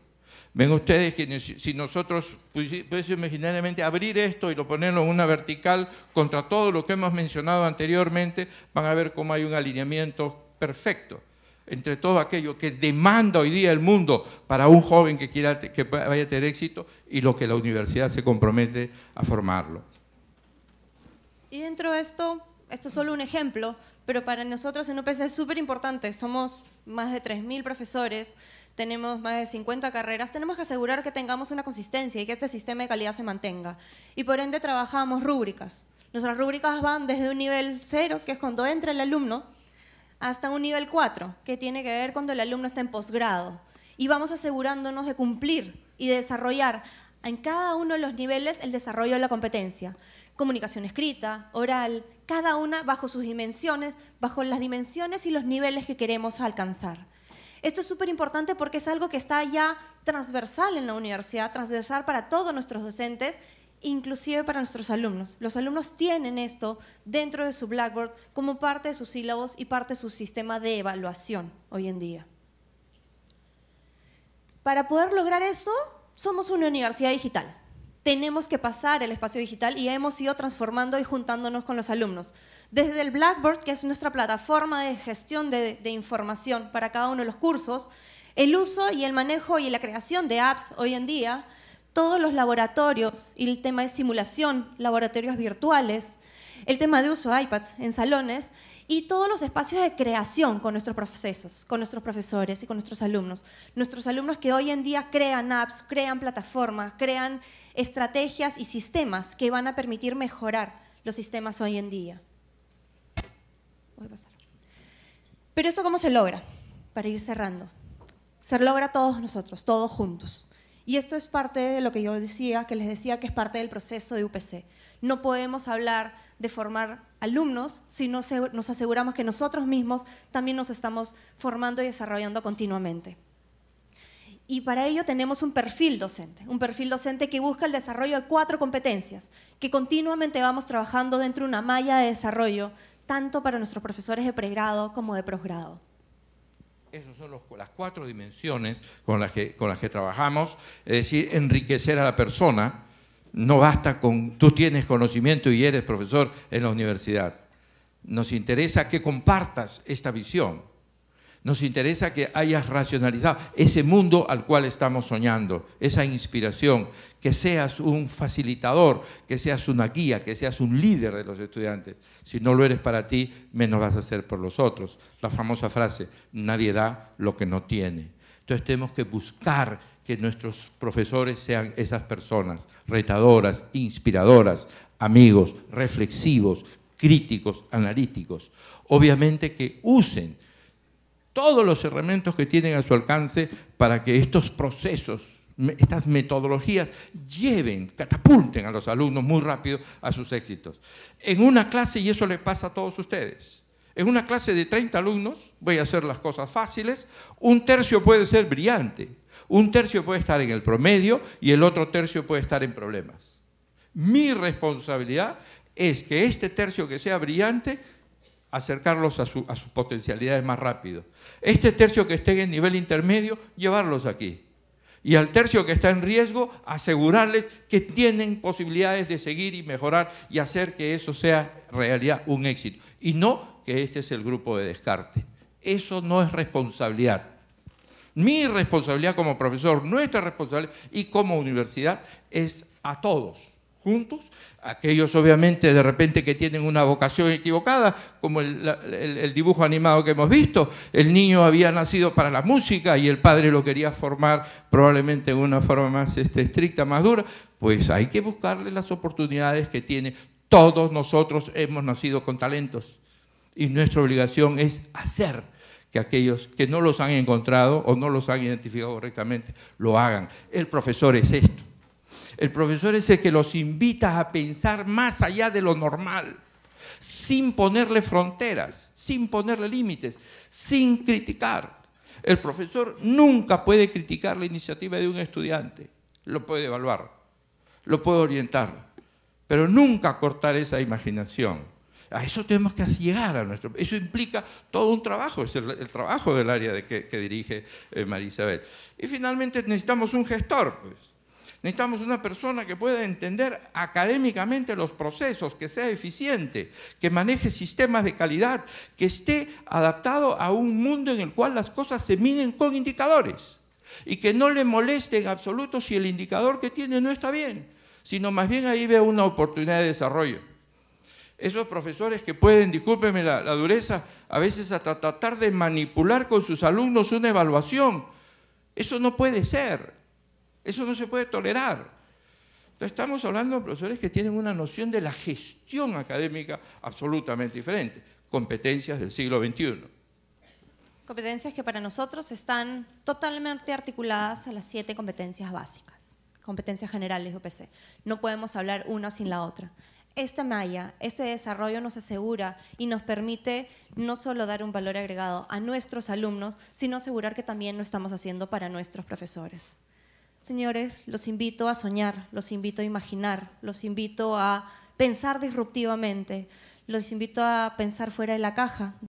Ven ustedes que si nosotros pudiésemos imaginariamente abrir esto y lo ponerlo en una vertical contra todo lo que hemos mencionado anteriormente, van a ver cómo hay un alineamiento perfecto entre todo aquello que demanda hoy día el mundo para un joven que quiera que vaya a tener éxito y lo que la universidad se compromete a formarlo. Y dentro de esto, esto es solo un ejemplo, pero para nosotros en UPC es súper importante. Somos más de 3.000 profesores, tenemos más de 50 carreras, tenemos que asegurar que tengamos una consistencia y que este sistema de calidad se mantenga. Y por ende trabajamos rúbricas. Nuestras rúbricas van desde un nivel cero, que es cuando entra el alumno, hasta un nivel cuatro, que tiene que ver cuando el alumno está en posgrado. Y vamos asegurándonos de cumplir y de desarrollar en cada uno de los niveles el desarrollo de la competencia comunicación escrita, oral, cada una bajo sus dimensiones, bajo las dimensiones y los niveles que queremos alcanzar. Esto es súper importante porque es algo que está ya transversal en la universidad, transversal para todos nuestros docentes, inclusive para nuestros alumnos. Los alumnos tienen esto dentro de su Blackboard como parte de sus sílabos y parte de su sistema de evaluación hoy en día. Para poder lograr eso, somos una universidad digital tenemos que pasar el espacio digital y hemos ido transformando y juntándonos con los alumnos. Desde el Blackboard, que es nuestra plataforma de gestión de, de, información para cada uno de los cursos, el uso y el manejo y la creación de apps hoy en día, todos los laboratorios y el tema de simulación, laboratorios virtuales, el tema de uso de iPads en salones y todos los espacios de creación con nuestros procesos, con nuestros profesores y con nuestros alumnos. Nuestros alumnos que hoy en día crean apps, crean plataformas, crean estrategias y sistemas que van a permitir mejorar los sistemas hoy en día. Pero eso cómo se logra, para ir cerrando. Se logra todos nosotros, todos juntos. Y esto es parte de lo que yo decía, que les decía que es parte del proceso de UPC. No podemos hablar de formar alumnos si no nos aseguramos que nosotros mismos también nos estamos formando y desarrollando continuamente. Y para ello tenemos un perfil docente, un perfil docente que busca el desarrollo de cuatro competencias que continuamente vamos trabajando dentro de una malla de desarrollo, tanto para nuestros profesores de pregrado como de posgrado. Esas son las cuatro dimensiones con las, que, con las que trabajamos, es decir, enriquecer a la persona. No basta con tú tienes conocimiento y eres profesor en la universidad. Nos interesa que compartas esta visión nos interesa que hayas racionalizado ese mundo al cual estamos soñando, esa inspiración, que seas un facilitador, que seas una guía, que seas un líder de los estudiantes. Si no lo eres para ti, menos vas a ser por los otros. La famosa frase, nadie da lo que no tiene. Entonces tenemos que buscar que nuestros profesores sean esas personas, retadoras, inspiradoras, amigos, reflexivos, críticos, analíticos. Obviamente que usen todos los herramientas que tienen a su alcance para que estos procesos, estas metodologías lleven, catapulten a los alumnos muy rápido a sus éxitos. En una clase, y eso le pasa a todos ustedes, en una clase de 30 alumnos, voy a hacer las cosas fáciles, un tercio puede ser brillante, un tercio puede estar en el promedio y el otro tercio puede estar en problemas. Mi responsabilidad es que este tercio que sea brillante acercarlos a, su, sus potencialidades más rápido. Este tercio que esté en nivel intermedio, llevarlos aquí. Y al tercio que está en riesgo, asegurarles que tienen posibilidades de seguir y mejorar y hacer que eso sea realidad un éxito. Y no que este es el grupo de descarte. Eso no es responsabilidad. Mi responsabilidad como profesor, nuestra responsabilidad y como universidad es a todos juntos, aquellos obviamente de repente que tienen una vocación equivocada, como el, dibujo animado que hemos visto, el niño había nacido para la música y el padre lo quería formar probablemente de una forma más este, estricta, más dura, pues hay que buscarle las oportunidades que tiene. Todos nosotros hemos nacido con talentos y nuestra obligación es hacer que aquellos que no los han encontrado o no los han identificado correctamente lo hagan. El profesor es esto el profesor es el que los invita a pensar más allá de lo normal, sin ponerle fronteras, sin ponerle límites, sin criticar. El profesor nunca puede criticar la iniciativa de un estudiante, lo puede evaluar, lo puede orientar, pero nunca cortar esa imaginación. A eso tenemos que llegar a nuestro... Eso implica todo un trabajo, es el, trabajo del área de que, dirige eh, María Isabel. Y finalmente necesitamos un gestor, pues Necesitamos una persona que pueda entender académicamente los procesos, que sea eficiente, que maneje sistemas de calidad, que esté adaptado a un mundo en el cual las cosas se miden con indicadores y que no le moleste en absoluto si el indicador que tiene no está bien, sino más bien ahí ve una oportunidad de desarrollo esos profesores que pueden, discúlpenme la, la, dureza, a veces hasta tratar de manipular con sus alumnos una evaluación. Eso no puede ser. Eso no se puede tolerar. Entonces estamos hablando de profesores que tienen una noción de la gestión académica absolutamente diferente, competencias del siglo XXI. Competencias que para nosotros están totalmente articuladas a las siete competencias básicas, competencias generales de UPC. No podemos hablar una sin la otra esta malla, este desarrollo nos asegura y nos permite no solo dar un valor agregado a nuestros alumnos, sino asegurar que también lo estamos haciendo para nuestros profesores. Señores, los invito a soñar, los invito a imaginar, los invito a pensar disruptivamente, los invito a pensar fuera de la caja.